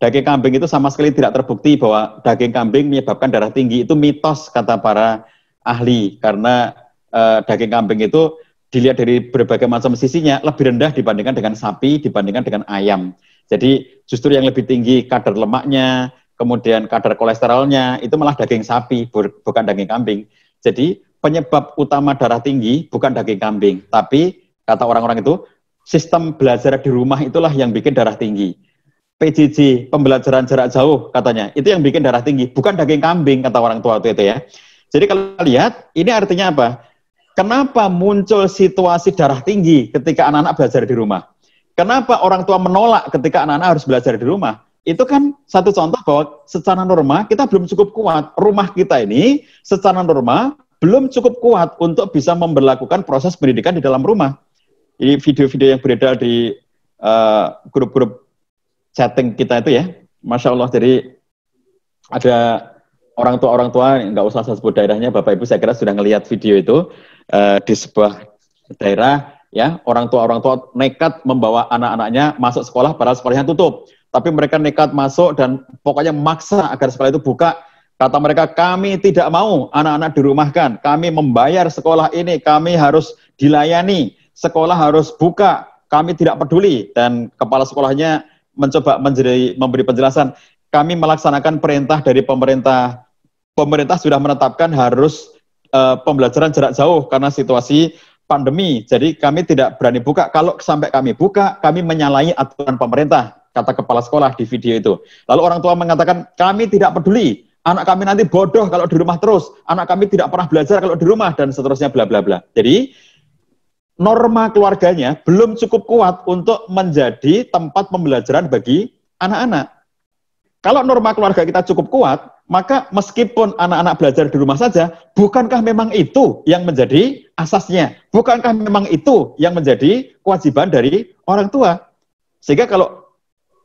Daging kambing itu sama sekali tidak terbukti bahwa daging kambing menyebabkan darah tinggi itu mitos kata para ahli karena uh, daging kambing itu dilihat dari berbagai macam sisinya lebih rendah dibandingkan dengan sapi dibandingkan dengan ayam. Jadi justru yang lebih tinggi kadar lemaknya, kemudian kadar kolesterolnya itu malah daging sapi bukan daging kambing. Jadi penyebab utama darah tinggi bukan daging kambing, tapi kata orang-orang itu sistem belajar di rumah itulah yang bikin darah tinggi. PJJ, pembelajaran jarak jauh katanya, itu yang bikin darah tinggi, bukan daging kambing kata orang tua itu, itu ya. Jadi kalau lihat, ini artinya apa? Kenapa muncul situasi darah tinggi ketika anak-anak belajar di rumah? Kenapa orang tua menolak ketika anak-anak harus belajar di rumah? itu kan satu contoh bahwa secara norma kita belum cukup kuat. Rumah kita ini secara norma belum cukup kuat untuk bisa memperlakukan proses pendidikan di dalam rumah. Ini video-video yang beredar di grup eh, grup-grup chatting kita itu ya, masya Allah. Jadi ada orang tua orang tua nggak usah saya sebut daerahnya, bapak ibu saya kira sudah ngelihat video itu uh, di sebuah daerah ya orang tua orang tua nekat membawa anak-anaknya masuk sekolah padahal sekolahnya tutup tapi mereka nekat masuk dan pokoknya maksa agar sekolah itu buka Kata mereka, kami tidak mau anak-anak dirumahkan. Kami membayar sekolah ini, kami harus dilayani. Sekolah harus buka, kami tidak peduli. Dan kepala sekolahnya mencoba menjadi, memberi penjelasan. Kami melaksanakan perintah dari pemerintah. Pemerintah sudah menetapkan harus e, pembelajaran jarak jauh karena situasi pandemi. Jadi kami tidak berani buka. Kalau sampai kami buka, kami menyalahi aturan pemerintah, kata kepala sekolah di video itu. Lalu orang tua mengatakan, kami tidak peduli Anak kami nanti bodoh kalau di rumah terus. Anak kami tidak pernah belajar kalau di rumah dan seterusnya bla bla bla. Jadi norma keluarganya belum cukup kuat untuk menjadi tempat pembelajaran bagi anak-anak. Kalau norma keluarga kita cukup kuat, maka meskipun anak-anak belajar di rumah saja, bukankah memang itu yang menjadi asasnya? Bukankah memang itu yang menjadi kewajiban dari orang tua? Sehingga kalau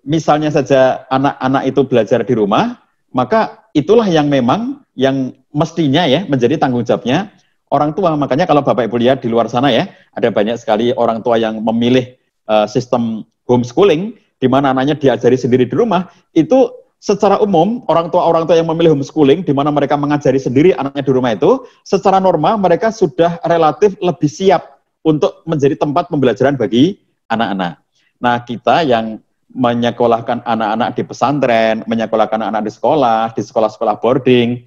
misalnya saja anak-anak itu belajar di rumah, maka itulah yang memang yang mestinya ya menjadi tanggung jawabnya orang tua. Makanya kalau Bapak Ibu lihat di luar sana ya, ada banyak sekali orang tua yang memilih uh, sistem homeschooling di mana anaknya diajari sendiri di rumah, itu secara umum orang tua-orang tua yang memilih homeschooling di mana mereka mengajari sendiri anaknya di rumah itu, secara normal mereka sudah relatif lebih siap untuk menjadi tempat pembelajaran bagi anak-anak. Nah, kita yang menyekolahkan anak-anak di pesantren, menyekolahkan anak-anak di sekolah, di sekolah-sekolah boarding.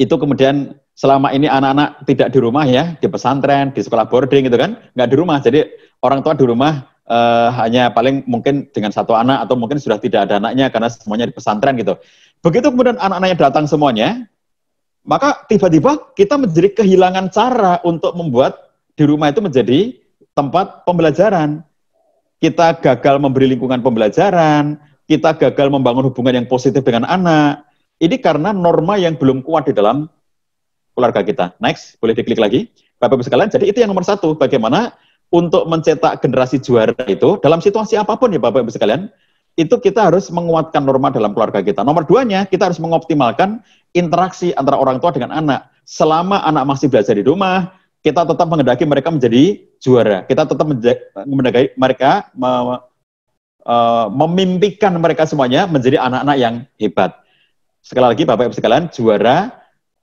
Itu kemudian selama ini anak-anak tidak di rumah ya, di pesantren, di sekolah boarding gitu kan, nggak di rumah. Jadi orang tua di rumah eh, hanya paling mungkin dengan satu anak atau mungkin sudah tidak ada anaknya karena semuanya di pesantren gitu. Begitu kemudian anak-anaknya datang semuanya, maka tiba-tiba kita menjadi kehilangan cara untuk membuat di rumah itu menjadi tempat pembelajaran kita gagal memberi lingkungan pembelajaran, kita gagal membangun hubungan yang positif dengan anak. Ini karena norma yang belum kuat di dalam keluarga kita. Next, boleh diklik lagi. Bapak-Ibu sekalian, jadi itu yang nomor satu, bagaimana untuk mencetak generasi juara itu, dalam situasi apapun ya Bapak-Ibu sekalian, itu kita harus menguatkan norma dalam keluarga kita. Nomor duanya, kita harus mengoptimalkan interaksi antara orang tua dengan anak. Selama anak masih belajar di rumah, kita tetap mengendaki mereka menjadi juara. Kita tetap menjaga mereka, eh, memimpikan mereka semuanya menjadi anak-anak yang hebat. Sekali lagi Bapak Ibu sekalian, juara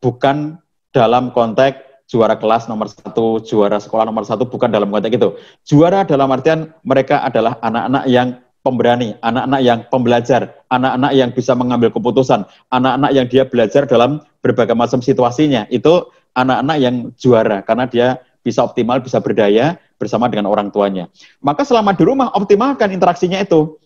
bukan dalam konteks juara kelas nomor satu, juara sekolah nomor satu, bukan dalam konteks itu. Juara dalam artian mereka adalah anak-anak yang pemberani, anak-anak yang pembelajar, anak-anak yang bisa mengambil keputusan, anak-anak yang dia belajar dalam berbagai macam situasinya. Itu anak-anak yang juara karena dia bisa optimal, bisa berdaya bersama dengan orang tuanya. Maka selama di rumah optimalkan interaksinya itu.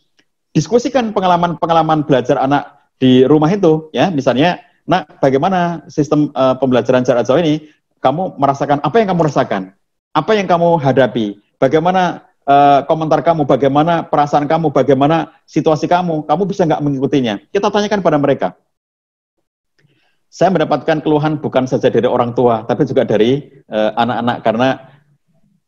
Diskusikan pengalaman-pengalaman belajar anak di rumah itu ya, misalnya Nah, bagaimana sistem uh, pembelajaran jarak jauh ini? Kamu merasakan apa yang kamu rasakan? Apa yang kamu hadapi? Bagaimana uh, komentar kamu? Bagaimana perasaan kamu? Bagaimana situasi kamu? Kamu bisa nggak mengikutinya? Kita tanyakan pada mereka saya mendapatkan keluhan bukan saja dari orang tua, tapi juga dari eh, anak-anak uh, karena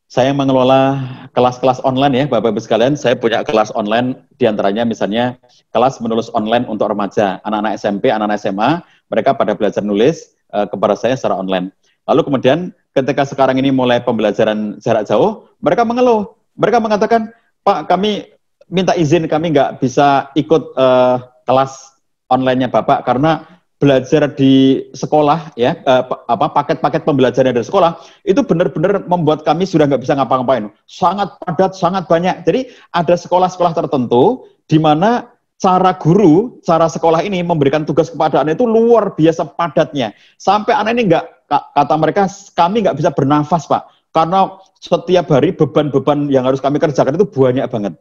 saya mengelola kelas-kelas online ya Bapak-Ibu sekalian, saya punya kelas online diantaranya misalnya kelas menulis online untuk remaja, anak-anak SMP, anak-anak SMA, mereka pada belajar nulis uh, kepada saya secara online. Lalu kemudian ketika sekarang ini mulai pembelajaran jarak jauh, mereka mengeluh, mereka mengatakan, Pak kami minta izin kami nggak bisa ikut uh, kelas online-nya Bapak karena belajar di sekolah ya eh, apa paket-paket pembelajaran dari sekolah itu benar-benar membuat kami sudah nggak bisa ngapa-ngapain sangat padat sangat banyak jadi ada sekolah-sekolah tertentu di mana cara guru, cara sekolah ini memberikan tugas kepada anak itu luar biasa padatnya. Sampai anak ini nggak, kata mereka, kami nggak bisa bernafas, Pak. Karena setiap hari beban-beban yang harus kami kerjakan itu banyak banget.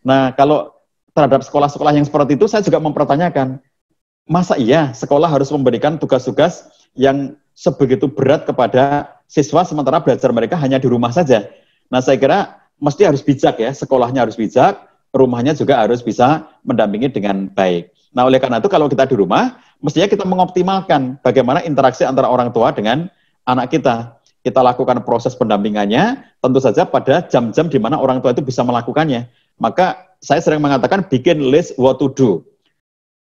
Nah, kalau terhadap sekolah-sekolah yang seperti itu, saya juga mempertanyakan, masa iya sekolah harus memberikan tugas-tugas yang sebegitu berat kepada siswa sementara belajar mereka hanya di rumah saja. Nah, saya kira mesti harus bijak ya, sekolahnya harus bijak, rumahnya juga harus bisa mendampingi dengan baik. Nah, oleh karena itu kalau kita di rumah, mestinya kita mengoptimalkan bagaimana interaksi antara orang tua dengan anak kita. Kita lakukan proses pendampingannya, tentu saja pada jam-jam di mana orang tua itu bisa melakukannya. Maka saya sering mengatakan bikin list what to do.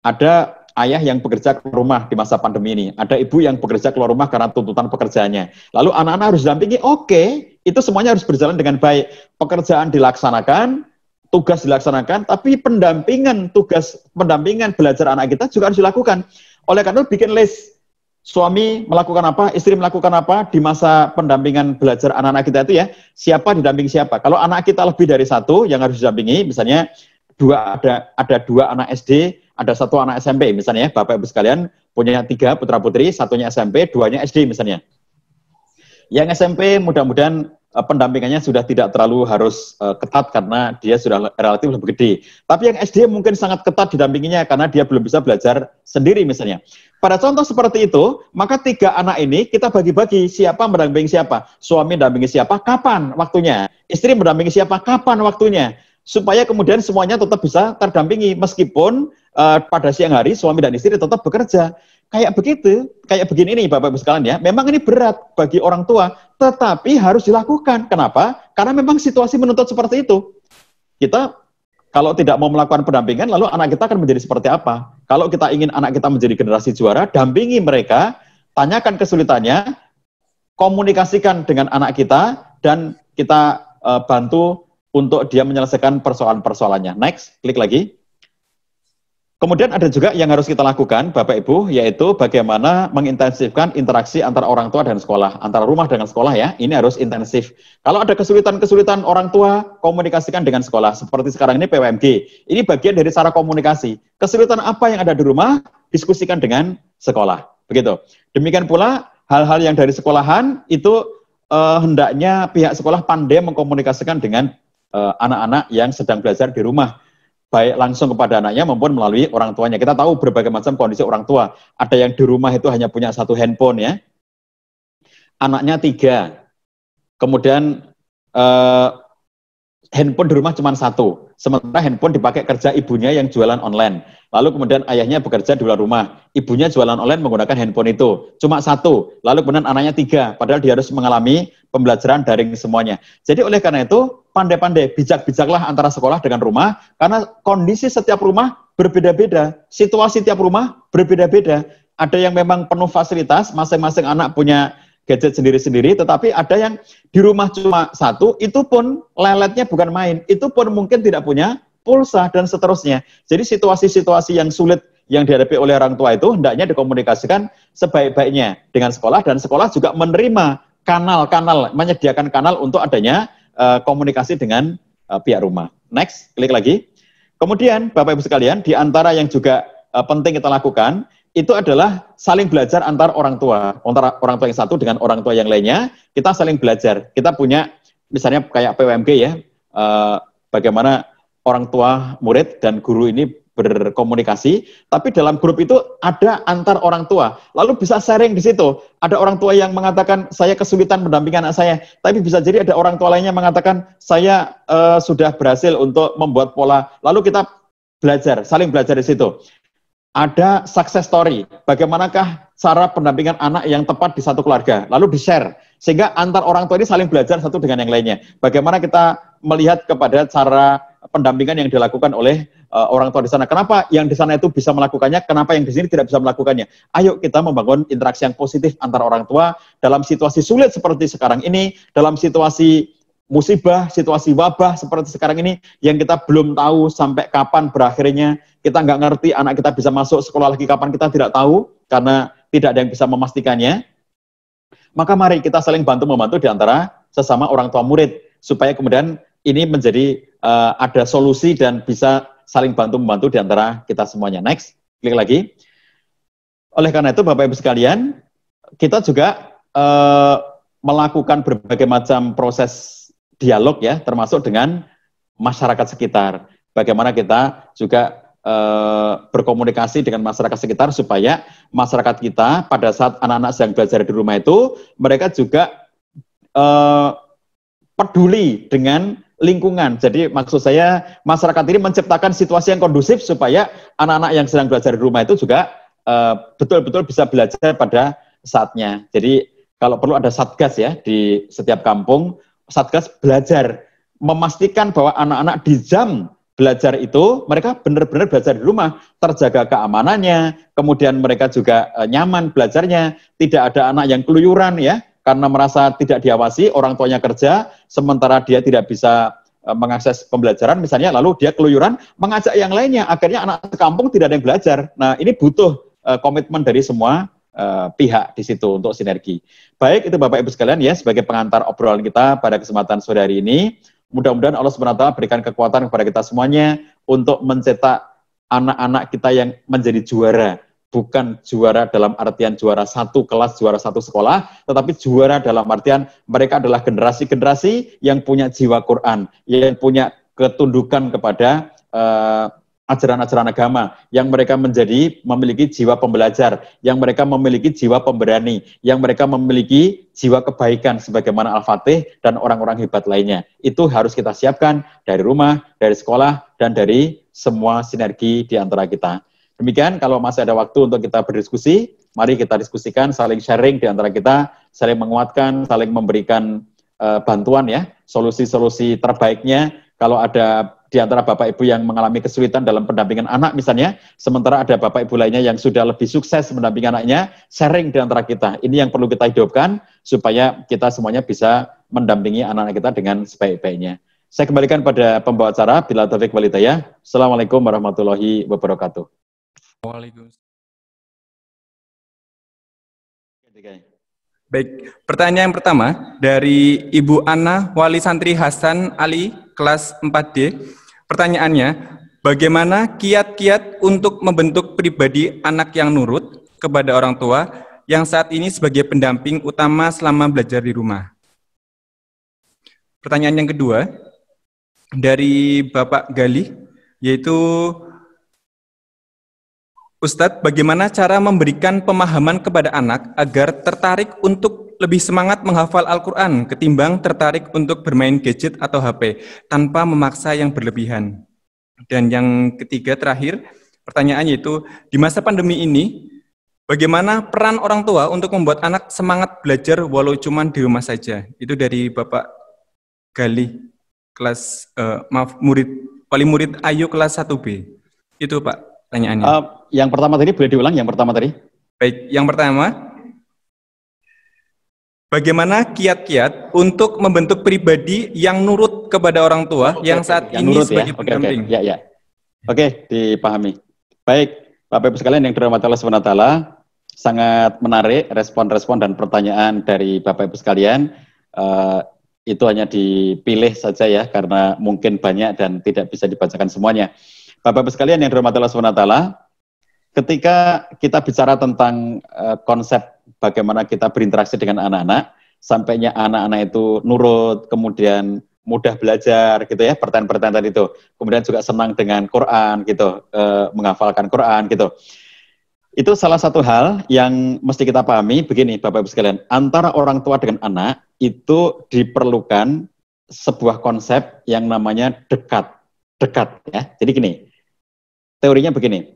Ada ayah yang bekerja ke rumah di masa pandemi ini, ada ibu yang bekerja keluar rumah karena tuntutan pekerjaannya. Lalu anak-anak harus dampingi, oke, okay, itu semuanya harus berjalan dengan baik. Pekerjaan dilaksanakan, tugas dilaksanakan, tapi pendampingan tugas pendampingan belajar anak kita juga harus dilakukan. Oleh karena itu bikin list suami melakukan apa, istri melakukan apa di masa pendampingan belajar anak-anak kita itu ya, siapa didampingi siapa. Kalau anak kita lebih dari satu yang harus didampingi, misalnya dua ada ada dua anak SD, ada satu anak SMP misalnya ya, Bapak Ibu sekalian punya tiga putra putri, satunya SMP, duanya SD misalnya. Yang SMP mudah-mudahan eh, pendampingannya sudah tidak terlalu harus eh, ketat karena dia sudah relatif lebih gede. Tapi yang SD mungkin sangat ketat didampinginya karena dia belum bisa belajar sendiri misalnya. Pada contoh seperti itu, maka tiga anak ini kita bagi-bagi siapa mendampingi siapa, suami mendampingi siapa, kapan waktunya, istri mendampingi siapa, kapan waktunya, supaya kemudian semuanya tetap bisa terdampingi meskipun Eh, pada siang hari suami dan istri tetap bekerja. Kayak begitu, kayak begini nih Bapak-Ibu sekalian ya. Memang ini berat bagi orang tua, tetapi harus dilakukan. Kenapa? Karena memang situasi menuntut seperti itu. Kita kalau tidak mau melakukan pendampingan, lalu anak kita akan menjadi seperti apa? Kalau kita ingin anak kita menjadi generasi juara, dampingi mereka, tanyakan kesulitannya, komunikasikan dengan anak kita, dan kita uh, bantu untuk dia menyelesaikan persoalan-persoalannya. Next, klik lagi. Kemudian ada juga yang harus kita lakukan, Bapak Ibu, yaitu bagaimana mengintensifkan interaksi antara orang tua dan sekolah, antara rumah dengan sekolah ya. Ini harus intensif. Kalau ada kesulitan-kesulitan orang tua, komunikasikan dengan sekolah. Seperti sekarang ini PWMG. Ini bagian dari cara komunikasi. Kesulitan apa yang ada di rumah, diskusikan dengan sekolah. Begitu. Demikian pula hal-hal yang dari sekolahan itu eh, hendaknya pihak sekolah pandai mengkomunikasikan dengan eh, anak-anak eh, yang sedang belajar di rumah baik langsung kepada anaknya maupun melalui orang tuanya. Kita tahu berbagai macam kondisi orang tua. Ada yang di rumah itu hanya punya satu handphone ya, anaknya tiga, kemudian eh, handphone di rumah cuma satu. Sementara handphone dipakai kerja ibunya yang jualan online. Lalu kemudian ayahnya bekerja di luar rumah. Ibunya jualan online menggunakan handphone itu. Cuma satu. Lalu kemudian anaknya tiga. Padahal dia harus mengalami pembelajaran daring semuanya. Jadi oleh karena itu, pandai-pandai, bijak-bijaklah antara sekolah dengan rumah. Karena kondisi setiap rumah berbeda-beda. Situasi setiap rumah berbeda-beda. Ada yang memang penuh fasilitas, masing-masing anak punya gadget sendiri-sendiri, tetapi ada yang di rumah cuma satu, itu pun leletnya bukan main, itu pun mungkin tidak punya pulsa dan seterusnya. Jadi situasi-situasi yang sulit yang dihadapi oleh orang tua itu hendaknya dikomunikasikan sebaik-baiknya dengan sekolah dan sekolah juga menerima kanal-kanal, menyediakan kanal untuk adanya uh, komunikasi dengan uh, pihak rumah. Next, klik lagi. Kemudian Bapak Ibu sekalian, di antara yang juga uh, penting kita lakukan itu adalah saling belajar antar orang tua, antara orang tua yang satu dengan orang tua yang lainnya, kita saling belajar. Kita punya misalnya kayak PWMG ya, eh, bagaimana orang tua murid dan guru ini berkomunikasi, tapi dalam grup itu ada antar orang tua. Lalu bisa sharing di situ. Ada orang tua yang mengatakan saya kesulitan mendampingi anak saya, tapi bisa jadi ada orang tua lainnya mengatakan saya uh, sudah berhasil untuk membuat pola. Lalu kita belajar, saling belajar di situ ada success story. Bagaimanakah cara pendampingan anak yang tepat di satu keluarga? Lalu di-share sehingga antar orang tua ini saling belajar satu dengan yang lainnya. Bagaimana kita melihat kepada cara pendampingan yang dilakukan oleh uh, orang tua di sana? Kenapa yang di sana itu bisa melakukannya? Kenapa yang di sini tidak bisa melakukannya? Ayo kita membangun interaksi yang positif antar orang tua dalam situasi sulit seperti sekarang ini, dalam situasi musibah, situasi wabah seperti sekarang ini yang kita belum tahu sampai kapan berakhirnya. Kita nggak ngerti anak kita bisa masuk sekolah lagi kapan kita tidak tahu karena tidak ada yang bisa memastikannya. Maka mari kita saling bantu membantu di antara sesama orang tua murid supaya kemudian ini menjadi uh, ada solusi dan bisa saling bantu membantu di antara kita semuanya. Next, klik lagi. Oleh karena itu Bapak Ibu sekalian, kita juga uh, melakukan berbagai macam proses dialog ya, termasuk dengan masyarakat sekitar. Bagaimana kita juga e, berkomunikasi dengan masyarakat sekitar supaya masyarakat kita pada saat anak-anak sedang belajar di rumah itu mereka juga e, peduli dengan lingkungan. Jadi maksud saya masyarakat ini menciptakan situasi yang kondusif supaya anak-anak yang sedang belajar di rumah itu juga eh, betul-betul bisa belajar pada saatnya. Jadi kalau perlu ada satgas ya di setiap kampung Satgas belajar, memastikan bahwa anak-anak di jam belajar itu mereka benar-benar belajar di rumah, terjaga keamanannya, kemudian mereka juga eh, nyaman belajarnya, tidak ada anak yang keluyuran ya, karena merasa tidak diawasi, orang tuanya kerja, sementara dia tidak bisa eh, mengakses pembelajaran misalnya, lalu dia keluyuran, mengajak yang lainnya, akhirnya anak kampung tidak ada yang belajar. Nah ini butuh eh, komitmen dari semua Eh, pihak di situ untuk sinergi. Baik, itu Bapak Ibu sekalian ya sebagai pengantar obrolan kita pada kesempatan sore hari ini. Mudah-mudahan Allah SWT berikan kekuatan kepada kita semuanya untuk mencetak anak-anak kita yang menjadi juara. Bukan juara dalam artian juara satu kelas, juara satu sekolah, tetapi juara dalam artian mereka adalah generasi-generasi yang punya jiwa Quran, yang punya ketundukan kepada uh, ajaran-ajaran agama yang mereka menjadi memiliki jiwa pembelajar, yang mereka memiliki jiwa pemberani, yang mereka memiliki jiwa kebaikan sebagaimana Al-Fatih dan orang-orang hebat lainnya. Itu harus kita siapkan dari rumah, dari sekolah, dan dari semua sinergi di antara kita. Demikian kalau masih ada waktu untuk kita berdiskusi, mari kita diskusikan, saling sharing di antara kita, saling menguatkan, saling memberikan uh, bantuan ya, solusi-solusi terbaiknya kalau ada di antara Bapak Ibu yang mengalami kesulitan dalam pendampingan anak misalnya, sementara ada Bapak Ibu lainnya yang sudah lebih sukses mendampingi anaknya, sharing di antara kita. Ini yang perlu kita hidupkan supaya kita semuanya bisa mendampingi anak-anak kita dengan sebaik-baiknya. Saya kembalikan pada pembawa acara, Bila Taufik ya Assalamualaikum warahmatullahi wabarakatuh. Waalaikumsalam. Baik, pertanyaan yang pertama dari Ibu Ana Wali Santri Hasan Ali kelas 4D. Pertanyaannya, bagaimana kiat-kiat untuk membentuk pribadi anak yang nurut kepada orang tua yang saat ini sebagai pendamping utama selama belajar di rumah? Pertanyaan yang kedua dari Bapak Gali yaitu Ustadz, bagaimana cara memberikan pemahaman kepada anak agar tertarik untuk lebih semangat menghafal Al-Quran ketimbang tertarik untuk bermain gadget atau HP tanpa memaksa yang berlebihan. Dan yang ketiga terakhir, pertanyaannya itu, di masa pandemi ini, bagaimana peran orang tua untuk membuat anak semangat belajar walau cuma di rumah saja? Itu dari Bapak Galih, kelas, uh, maaf, murid, wali murid Ayu kelas 1B. Itu Pak, pertanyaannya. Uh, yang pertama tadi, boleh diulang yang pertama tadi? Baik, yang pertama, Bagaimana kiat-kiat untuk membentuk pribadi yang nurut kepada orang tua okay, yang saat yang ini nurut ya. sebagai ya. pendamping? Okay, okay. Ya, ya. Oke, okay, dipahami. Baik, Bapak Ibu sekalian yang dirahmati Allah SWT, sangat menarik respon-respon dan pertanyaan dari Bapak Ibu sekalian. Uh, itu hanya dipilih saja ya, karena mungkin banyak dan tidak bisa dibacakan semuanya. Bapak Ibu sekalian yang dirahmati Allah SWT, ketika kita bicara tentang uh, konsep bagaimana kita berinteraksi dengan anak-anak, sampainya anak-anak itu nurut, kemudian mudah belajar gitu ya pertanyaan-pertanyaan tadi itu kemudian juga senang dengan Quran gitu e, menghafalkan Quran gitu itu salah satu hal yang mesti kita pahami begini Bapak Ibu sekalian antara orang tua dengan anak itu diperlukan sebuah konsep yang namanya dekat dekat ya jadi gini teorinya begini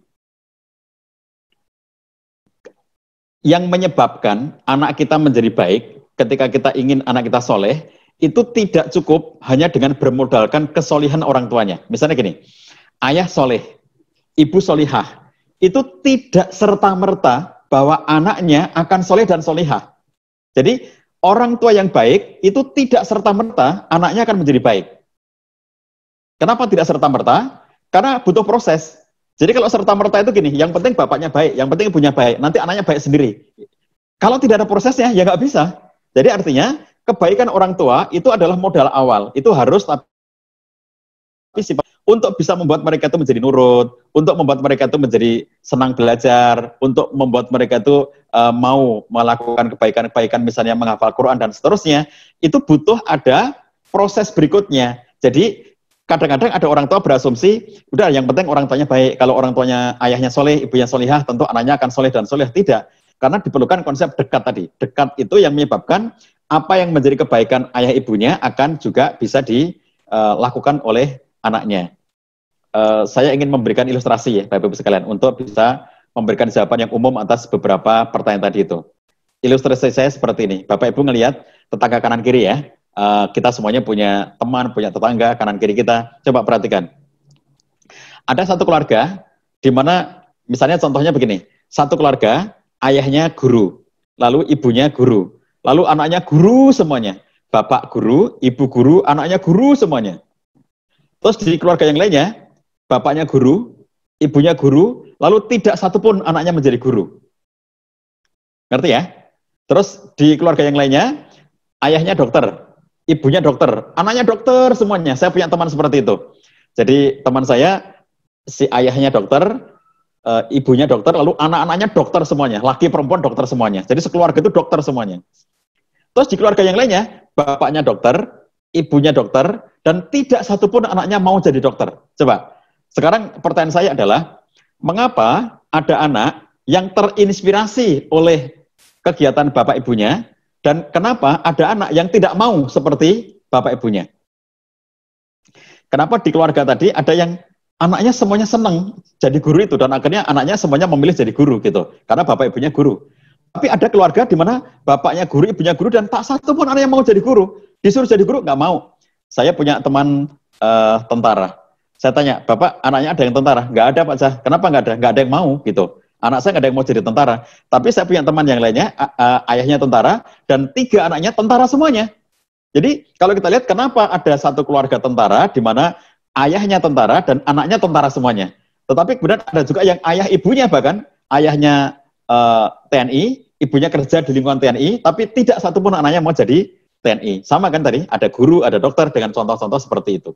yang menyebabkan anak kita menjadi baik ketika kita ingin anak kita soleh itu tidak cukup hanya dengan bermodalkan kesolihan orang tuanya. Misalnya gini, ayah soleh, ibu solihah, itu tidak serta-merta bahwa anaknya akan soleh dan solihah. Jadi orang tua yang baik itu tidak serta-merta anaknya akan menjadi baik. Kenapa tidak serta-merta? Karena butuh proses. Jadi kalau serta merta itu gini, yang penting bapaknya baik, yang penting ibunya baik, nanti anaknya baik sendiri. Kalau tidak ada prosesnya, ya nggak bisa. Jadi artinya kebaikan orang tua itu adalah modal awal, itu harus tapi untuk bisa membuat mereka itu menjadi nurut, untuk membuat mereka itu menjadi senang belajar, untuk membuat mereka itu uh, mau melakukan kebaikan-kebaikan misalnya menghafal Quran dan seterusnya, itu butuh ada proses berikutnya. Jadi kadang-kadang ada orang tua berasumsi, udah yang penting orang tuanya baik. Kalau orang tuanya ayahnya soleh, ibunya solehah, tentu anaknya akan soleh dan soleh. Tidak. Karena diperlukan konsep dekat tadi. Dekat itu yang menyebabkan apa yang menjadi kebaikan ayah ibunya akan juga bisa dilakukan eh, oleh anaknya. Eh, saya ingin memberikan ilustrasi ya, Bapak-Ibu sekalian, untuk bisa memberikan jawaban yang umum atas beberapa pertanyaan tadi itu. Ilustrasi saya seperti ini. Bapak-Ibu ngelihat tetangga kanan kiri ya, Eh, kita semuanya punya teman, punya tetangga, kanan kiri kita. Coba perhatikan. Ada satu keluarga di mana misalnya contohnya begini, satu keluarga ayahnya guru, lalu ibunya guru, lalu anaknya guru semuanya. Bapak guru, ibu guru, anaknya guru semuanya. Terus di keluarga yang lainnya, bapaknya guru, ibunya guru, lalu tidak satupun anaknya menjadi guru. Ngerti ya? Terus di keluarga yang lainnya, ayahnya dokter, ibunya dokter, anaknya dokter semuanya. Saya punya teman seperti itu. Jadi teman saya si ayahnya dokter, e, ibunya dokter, lalu anak-anaknya dokter semuanya, laki perempuan dokter semuanya. Jadi sekeluarga itu dokter semuanya. Terus di keluarga yang lainnya, bapaknya dokter, ibunya dokter, dan tidak satupun anaknya mau jadi dokter. Coba, sekarang pertanyaan saya adalah, mengapa ada anak yang terinspirasi oleh kegiatan bapak ibunya, dan kenapa ada anak yang tidak mau seperti bapak ibunya? Kenapa di keluarga tadi ada yang anaknya semuanya senang jadi guru itu dan akhirnya anaknya semuanya memilih jadi guru gitu karena bapak ibunya guru. Tapi ada keluarga di mana bapaknya guru, ibunya guru dan tak satu pun anak yang mau jadi guru. Disuruh jadi guru nggak mau. Saya punya teman uh, tentara. Saya tanya, "Bapak, anaknya ada yang tentara?" "Nggak ada, Pak Zah. "Kenapa nggak ada?" "Nggak ada yang mau." gitu. Anak saya nggak ada yang mau jadi tentara. Tapi saya punya teman yang lainnya, ayahnya tentara, dan tiga anaknya tentara semuanya. Jadi kalau kita lihat kenapa ada satu keluarga tentara di mana ayahnya tentara dan anaknya tentara semuanya. Tetapi kemudian ada juga yang ayah ibunya bahkan, ayahnya uh, e, TNI, ibunya kerja di lingkungan TNI, tapi tidak satupun anaknya mau jadi TNI. Sama kan tadi, ada guru, ada dokter dengan contoh-contoh seperti itu.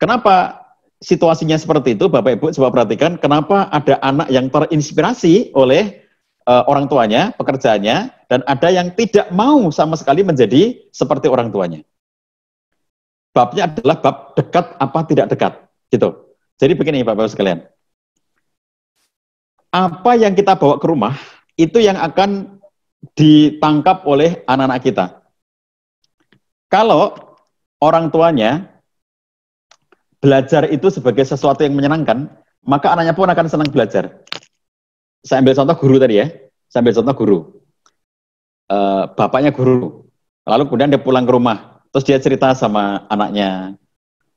Kenapa situasinya seperti itu, Bapak Ibu coba perhatikan kenapa ada anak yang terinspirasi oleh uh, orang tuanya, pekerjaannya, dan ada yang tidak mau sama sekali menjadi seperti orang tuanya. Babnya adalah bab dekat apa tidak dekat, gitu. Jadi begini Bapak-Ibu sekalian. Apa yang kita bawa ke rumah itu yang akan ditangkap oleh anak-anak kita. Kalau orang tuanya belajar itu sebagai sesuatu yang menyenangkan, maka anaknya pun akan senang belajar. Saya ambil contoh guru tadi ya. Saya ambil contoh guru. E, bapaknya guru. Lalu kemudian dia pulang ke rumah. Terus dia cerita sama anaknya.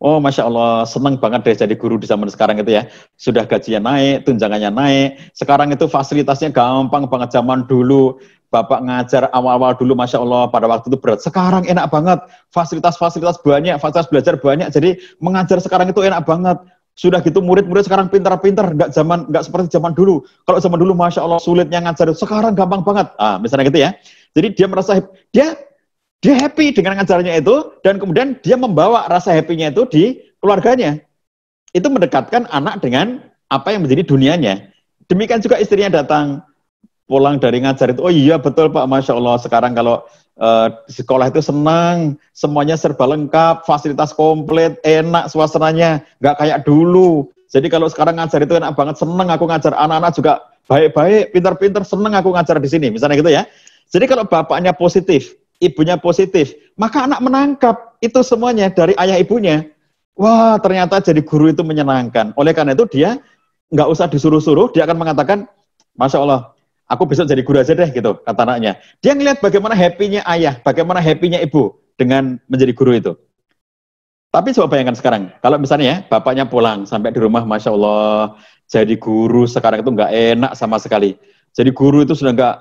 Oh, Masya Allah, senang banget deh jadi guru di zaman sekarang itu ya. Sudah gajinya naik, tunjangannya naik. Sekarang itu fasilitasnya gampang banget zaman dulu. Bapak ngajar awal-awal dulu, Masya Allah, pada waktu itu berat. Sekarang enak banget, fasilitas-fasilitas banyak, fasilitas belajar banyak, jadi mengajar sekarang itu enak banget. Sudah gitu murid-murid sekarang pintar-pintar, nggak zaman nggak seperti zaman dulu. Kalau zaman dulu, Masya Allah, sulitnya ngajar, sekarang gampang banget. Ah, misalnya gitu ya. Jadi dia merasa, dia dia happy dengan ngajarnya itu, dan kemudian dia membawa rasa happy-nya itu di keluarganya. Itu mendekatkan anak dengan apa yang menjadi dunianya. Demikian juga istrinya datang, pulang dari ngajar itu, oh iya betul Pak, Masya Allah sekarang kalau uh, sekolah itu senang, semuanya serba lengkap, fasilitas komplit, enak suasananya, nggak kayak dulu. Jadi kalau sekarang ngajar itu enak banget, seneng aku ngajar anak-anak juga baik-baik, pintar-pintar, seneng aku ngajar di sini, misalnya gitu ya. Jadi kalau bapaknya positif, ibunya positif, maka anak menangkap itu semuanya dari ayah ibunya. Wah, ternyata jadi guru itu menyenangkan. Oleh karena itu dia nggak usah disuruh-suruh, dia akan mengatakan, Masya Allah, aku besok jadi guru aja deh gitu kata anaknya. Dia ngeliat bagaimana happynya ayah, bagaimana happynya ibu dengan menjadi guru itu. Tapi coba bayangkan sekarang, kalau misalnya ya, bapaknya pulang sampai di rumah, Masya Allah, jadi guru sekarang itu nggak enak sama sekali. Jadi guru itu sudah nggak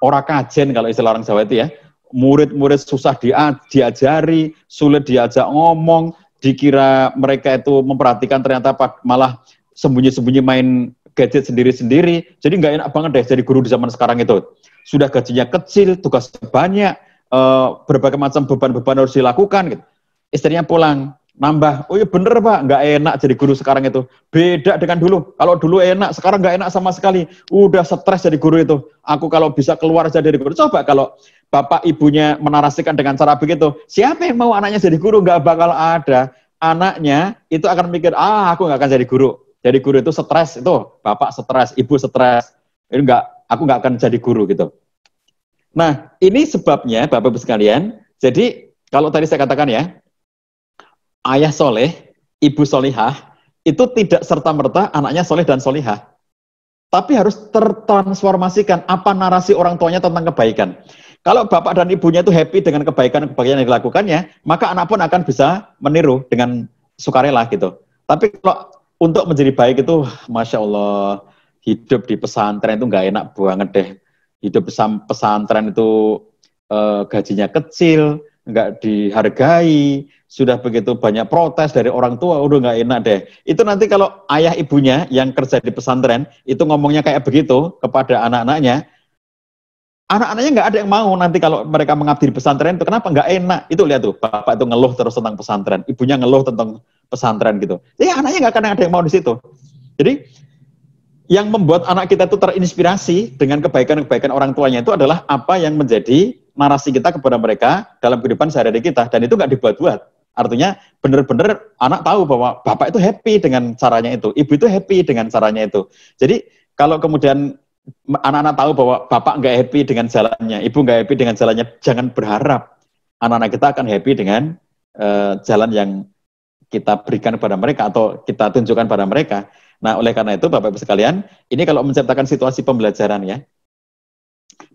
ora kajen kalau istilah orang Jawa itu ya. Murid-murid susah dia, diajari, sulit diajak ngomong, dikira mereka itu memperhatikan ternyata malah sembunyi-sembunyi main gadget sendiri-sendiri. Jadi nggak enak banget deh jadi guru di zaman sekarang itu. Sudah gajinya kecil, tugas banyak, uh, berbagai macam beban-beban harus dilakukan. Gitu. Istrinya pulang, nambah, oh iya bener pak, nggak enak jadi guru sekarang itu. Beda dengan dulu. Kalau dulu enak, sekarang nggak enak sama sekali. Udah stres jadi guru itu. Aku kalau bisa keluar jadi dari guru. Coba kalau bapak ibunya menarasikan dengan cara begitu, siapa yang mau anaknya jadi guru? Nggak bakal ada. Anaknya itu akan mikir, ah aku nggak akan jadi guru jadi guru itu stres itu bapak stres ibu stres Ini enggak aku nggak akan jadi guru gitu nah ini sebabnya bapak ibu sekalian jadi kalau tadi saya katakan ya ayah soleh ibu solihah itu tidak serta merta anaknya soleh dan solihah tapi harus tertransformasikan apa narasi orang tuanya tentang kebaikan. Kalau bapak dan ibunya itu happy dengan kebaikan-kebaikan yang dilakukannya, maka anak pun akan bisa meniru dengan sukarela gitu. Tapi kalau untuk menjadi baik itu, masya Allah, hidup di pesantren itu nggak enak banget deh. Hidup pesantren itu eh, gajinya kecil, nggak dihargai, sudah begitu banyak protes dari orang tua, udah nggak enak deh. Itu nanti kalau ayah ibunya yang kerja di pesantren, itu ngomongnya kayak begitu kepada anak-anaknya, anak-anaknya nggak ada yang mau nanti kalau mereka mengabdi di pesantren itu kenapa nggak enak itu lihat tuh bapak itu ngeluh terus tentang pesantren ibunya ngeluh tentang pesantren gitu ya anaknya nggak akan ada yang mau di situ jadi yang membuat anak kita itu terinspirasi dengan kebaikan-kebaikan orang tuanya itu adalah apa yang menjadi narasi kita kepada mereka dalam kehidupan sehari-hari kita dan itu nggak dibuat-buat artinya benar-benar anak tahu bahwa bapak itu happy dengan caranya itu ibu itu happy dengan caranya itu jadi kalau kemudian anak-anak tahu bahwa bapak nggak happy dengan jalannya, ibu nggak happy dengan jalannya, jangan berharap anak-anak kita akan happy dengan uh, jalan yang kita berikan kepada mereka atau kita tunjukkan pada mereka. Nah, oleh karena itu Bapak Ibu sekalian, ini kalau menciptakan situasi pembelajaran ya.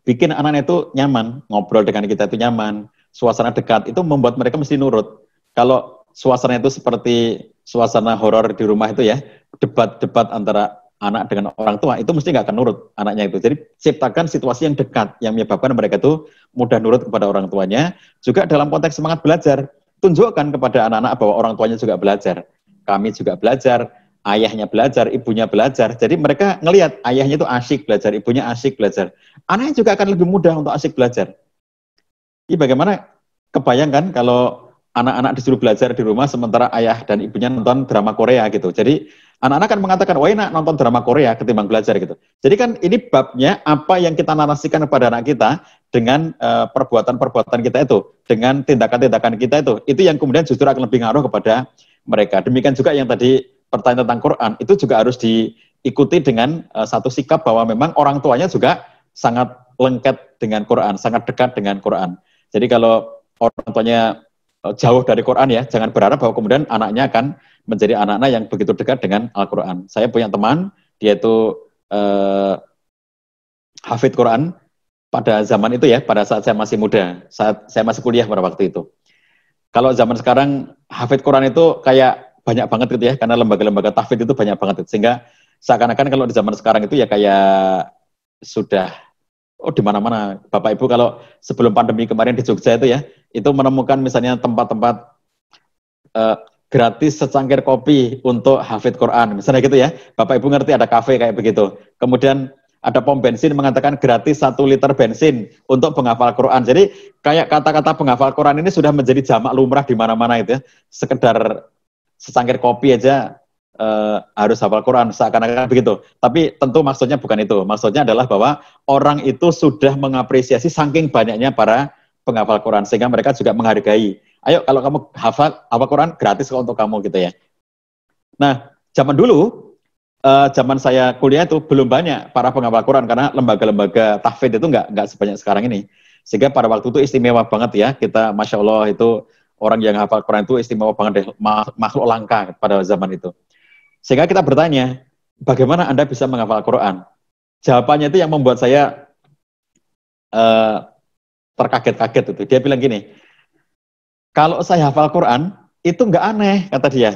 Bikin anak-anak itu nyaman, ngobrol dengan kita itu nyaman, suasana dekat itu membuat mereka mesti nurut. Kalau suasana itu seperti suasana horor di rumah itu ya, debat-debat antara anak dengan orang tua itu mesti nggak akan nurut anaknya itu. Jadi ciptakan situasi yang dekat yang menyebabkan mereka itu mudah nurut kepada orang tuanya. Juga dalam konteks semangat belajar, tunjukkan kepada anak-anak bahwa orang tuanya juga belajar. Kami juga belajar, ayahnya belajar, ibunya belajar. Jadi mereka ngelihat ayahnya itu asyik belajar, ibunya asyik belajar. Anaknya juga akan lebih mudah untuk asyik belajar. Ini bagaimana kebayangkan kalau anak-anak disuruh belajar di rumah sementara ayah dan ibunya nonton drama Korea gitu. Jadi Anak-anak kan mengatakan, wah enak nonton drama Korea ketimbang belajar gitu. Jadi kan ini babnya apa yang kita narasikan kepada anak kita dengan eh, perbuatan-perbuatan kita itu, dengan tindakan-tindakan kita itu, itu yang kemudian justru akan lebih ngaruh kepada mereka. Demikian juga yang tadi pertanyaan tentang Quran, itu juga harus diikuti dengan eh, satu sikap bahwa memang orang tuanya juga sangat lengket dengan Quran, sangat dekat dengan Quran. Jadi kalau orang tuanya eh, jauh dari Quran ya, jangan berharap bahwa kemudian anaknya akan menjadi anak-anak yang begitu dekat dengan Al-Quran. Saya punya teman, dia itu eh, hafid Quran pada zaman itu ya, pada saat saya masih muda, saat saya masih kuliah pada waktu itu. Kalau zaman sekarang hafid Quran itu kayak banyak banget gitu ya, karena lembaga-lembaga tahfid itu banyak banget gitu. sehingga seakan-akan kalau di zaman sekarang itu ya kayak sudah oh di mana-mana Bapak Ibu kalau sebelum pandemi kemarin di Jogja itu ya itu menemukan misalnya tempat-tempat eh, gratis secangkir kopi untuk hafid Quran. Misalnya gitu ya, Bapak Ibu ngerti ada kafe kayak begitu. Kemudian ada pom bensin mengatakan gratis satu liter bensin untuk penghafal Quran. Jadi kayak kata-kata penghafal Quran ini sudah menjadi jamak lumrah di mana-mana itu ya. Sekedar secangkir kopi aja eh, harus hafal Quran, seakan-akan begitu. Tapi tentu maksudnya bukan itu. Maksudnya adalah bahwa orang itu sudah mengapresiasi saking banyaknya para penghafal Quran, sehingga mereka juga menghargai ayo kalau kamu hafal apa Quran gratis kok untuk kamu gitu ya. Nah, zaman dulu uh, zaman saya kuliah itu belum banyak para penghafal Quran karena lembaga-lembaga tahfidz itu nggak nggak sebanyak sekarang ini. Sehingga pada waktu itu istimewa banget ya kita, masya Allah itu orang yang hafal Quran itu istimewa banget deh, makhluk langka pada zaman itu. Sehingga kita bertanya, bagaimana Anda bisa menghafal Quran? Jawabannya itu yang membuat saya uh, terkaget-kaget itu. Dia bilang gini, kalau saya hafal Quran, itu nggak aneh, kata dia.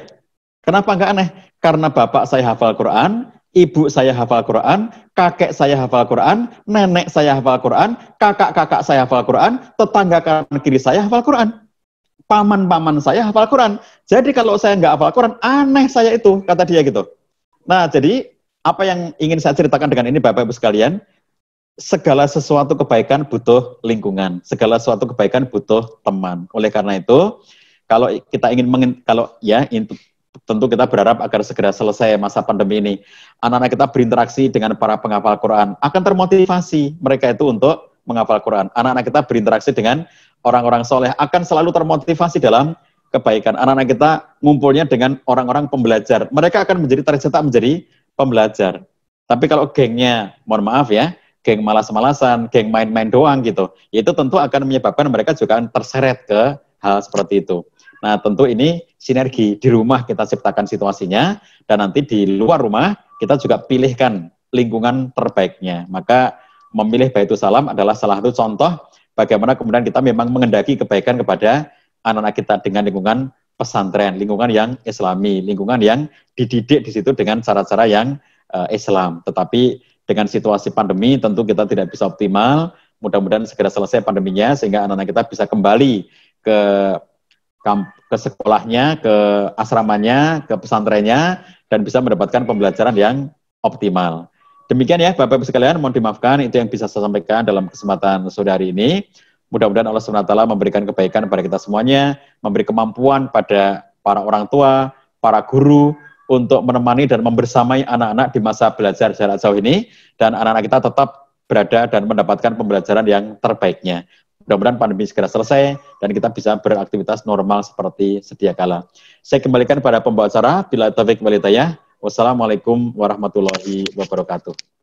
Kenapa nggak aneh? Karena bapak saya hafal Quran, ibu saya hafal Quran, kakek saya hafal Quran, nenek saya hafal Quran, kakak-kakak saya hafal Quran, tetangga kanan kiri saya hafal Quran. Paman-paman saya hafal Quran. Jadi kalau saya nggak hafal Quran, aneh saya itu, kata dia gitu. Nah, jadi apa yang ingin saya ceritakan dengan ini Bapak-Ibu sekalian, segala sesuatu kebaikan butuh lingkungan, segala sesuatu kebaikan butuh teman. Oleh karena itu, kalau kita ingin kalau ya itu tentu kita berharap agar segera selesai masa pandemi ini. Anak-anak kita berinteraksi dengan para penghafal Quran, akan termotivasi mereka itu untuk menghafal Quran. Anak-anak kita berinteraksi dengan orang-orang soleh, akan selalu termotivasi dalam kebaikan. Anak-anak kita ngumpulnya dengan orang-orang pembelajar. Mereka akan menjadi tercetak menjadi pembelajar. Tapi kalau gengnya, mohon maaf ya, geng malas-malasan, geng main-main doang gitu. Itu tentu akan menyebabkan mereka juga akan terseret ke hal seperti itu. Nah, tentu ini sinergi di rumah kita ciptakan situasinya dan nanti di luar rumah kita juga pilihkan lingkungan terbaiknya. Maka memilih Baitul Salam adalah salah satu contoh bagaimana kemudian kita memang mengendaki kebaikan kepada anak-anak kita dengan lingkungan pesantren, lingkungan yang islami, lingkungan yang dididik di situ dengan cara-cara yang uh, Islam. Tetapi dengan situasi pandemi tentu kita tidak bisa optimal. Mudah-mudahan segera selesai pandeminya sehingga anak-anak kita bisa kembali ke ke sekolahnya, ke asramanya, ke pesantrennya dan bisa mendapatkan pembelajaran yang optimal. Demikian ya Bapak Ibu sekalian, mohon dimaafkan itu yang bisa saya sampaikan dalam kesempatan sore hari ini. Mudah-mudahan Allah SWT memberikan kebaikan kepada kita semuanya, memberi kemampuan pada para orang tua, para guru, untuk menemani dan membersamai anak-anak di masa belajar jarak jauh ini dan anak-anak kita tetap berada dan mendapatkan pembelajaran yang terbaiknya. Mudah-mudahan pandemi segera selesai dan kita bisa beraktivitas normal seperti sedia kala. Saya kembalikan pada pembawa acara. Bila Taufik Walitaya. Wassalamualaikum warahmatullahi wabarakatuh.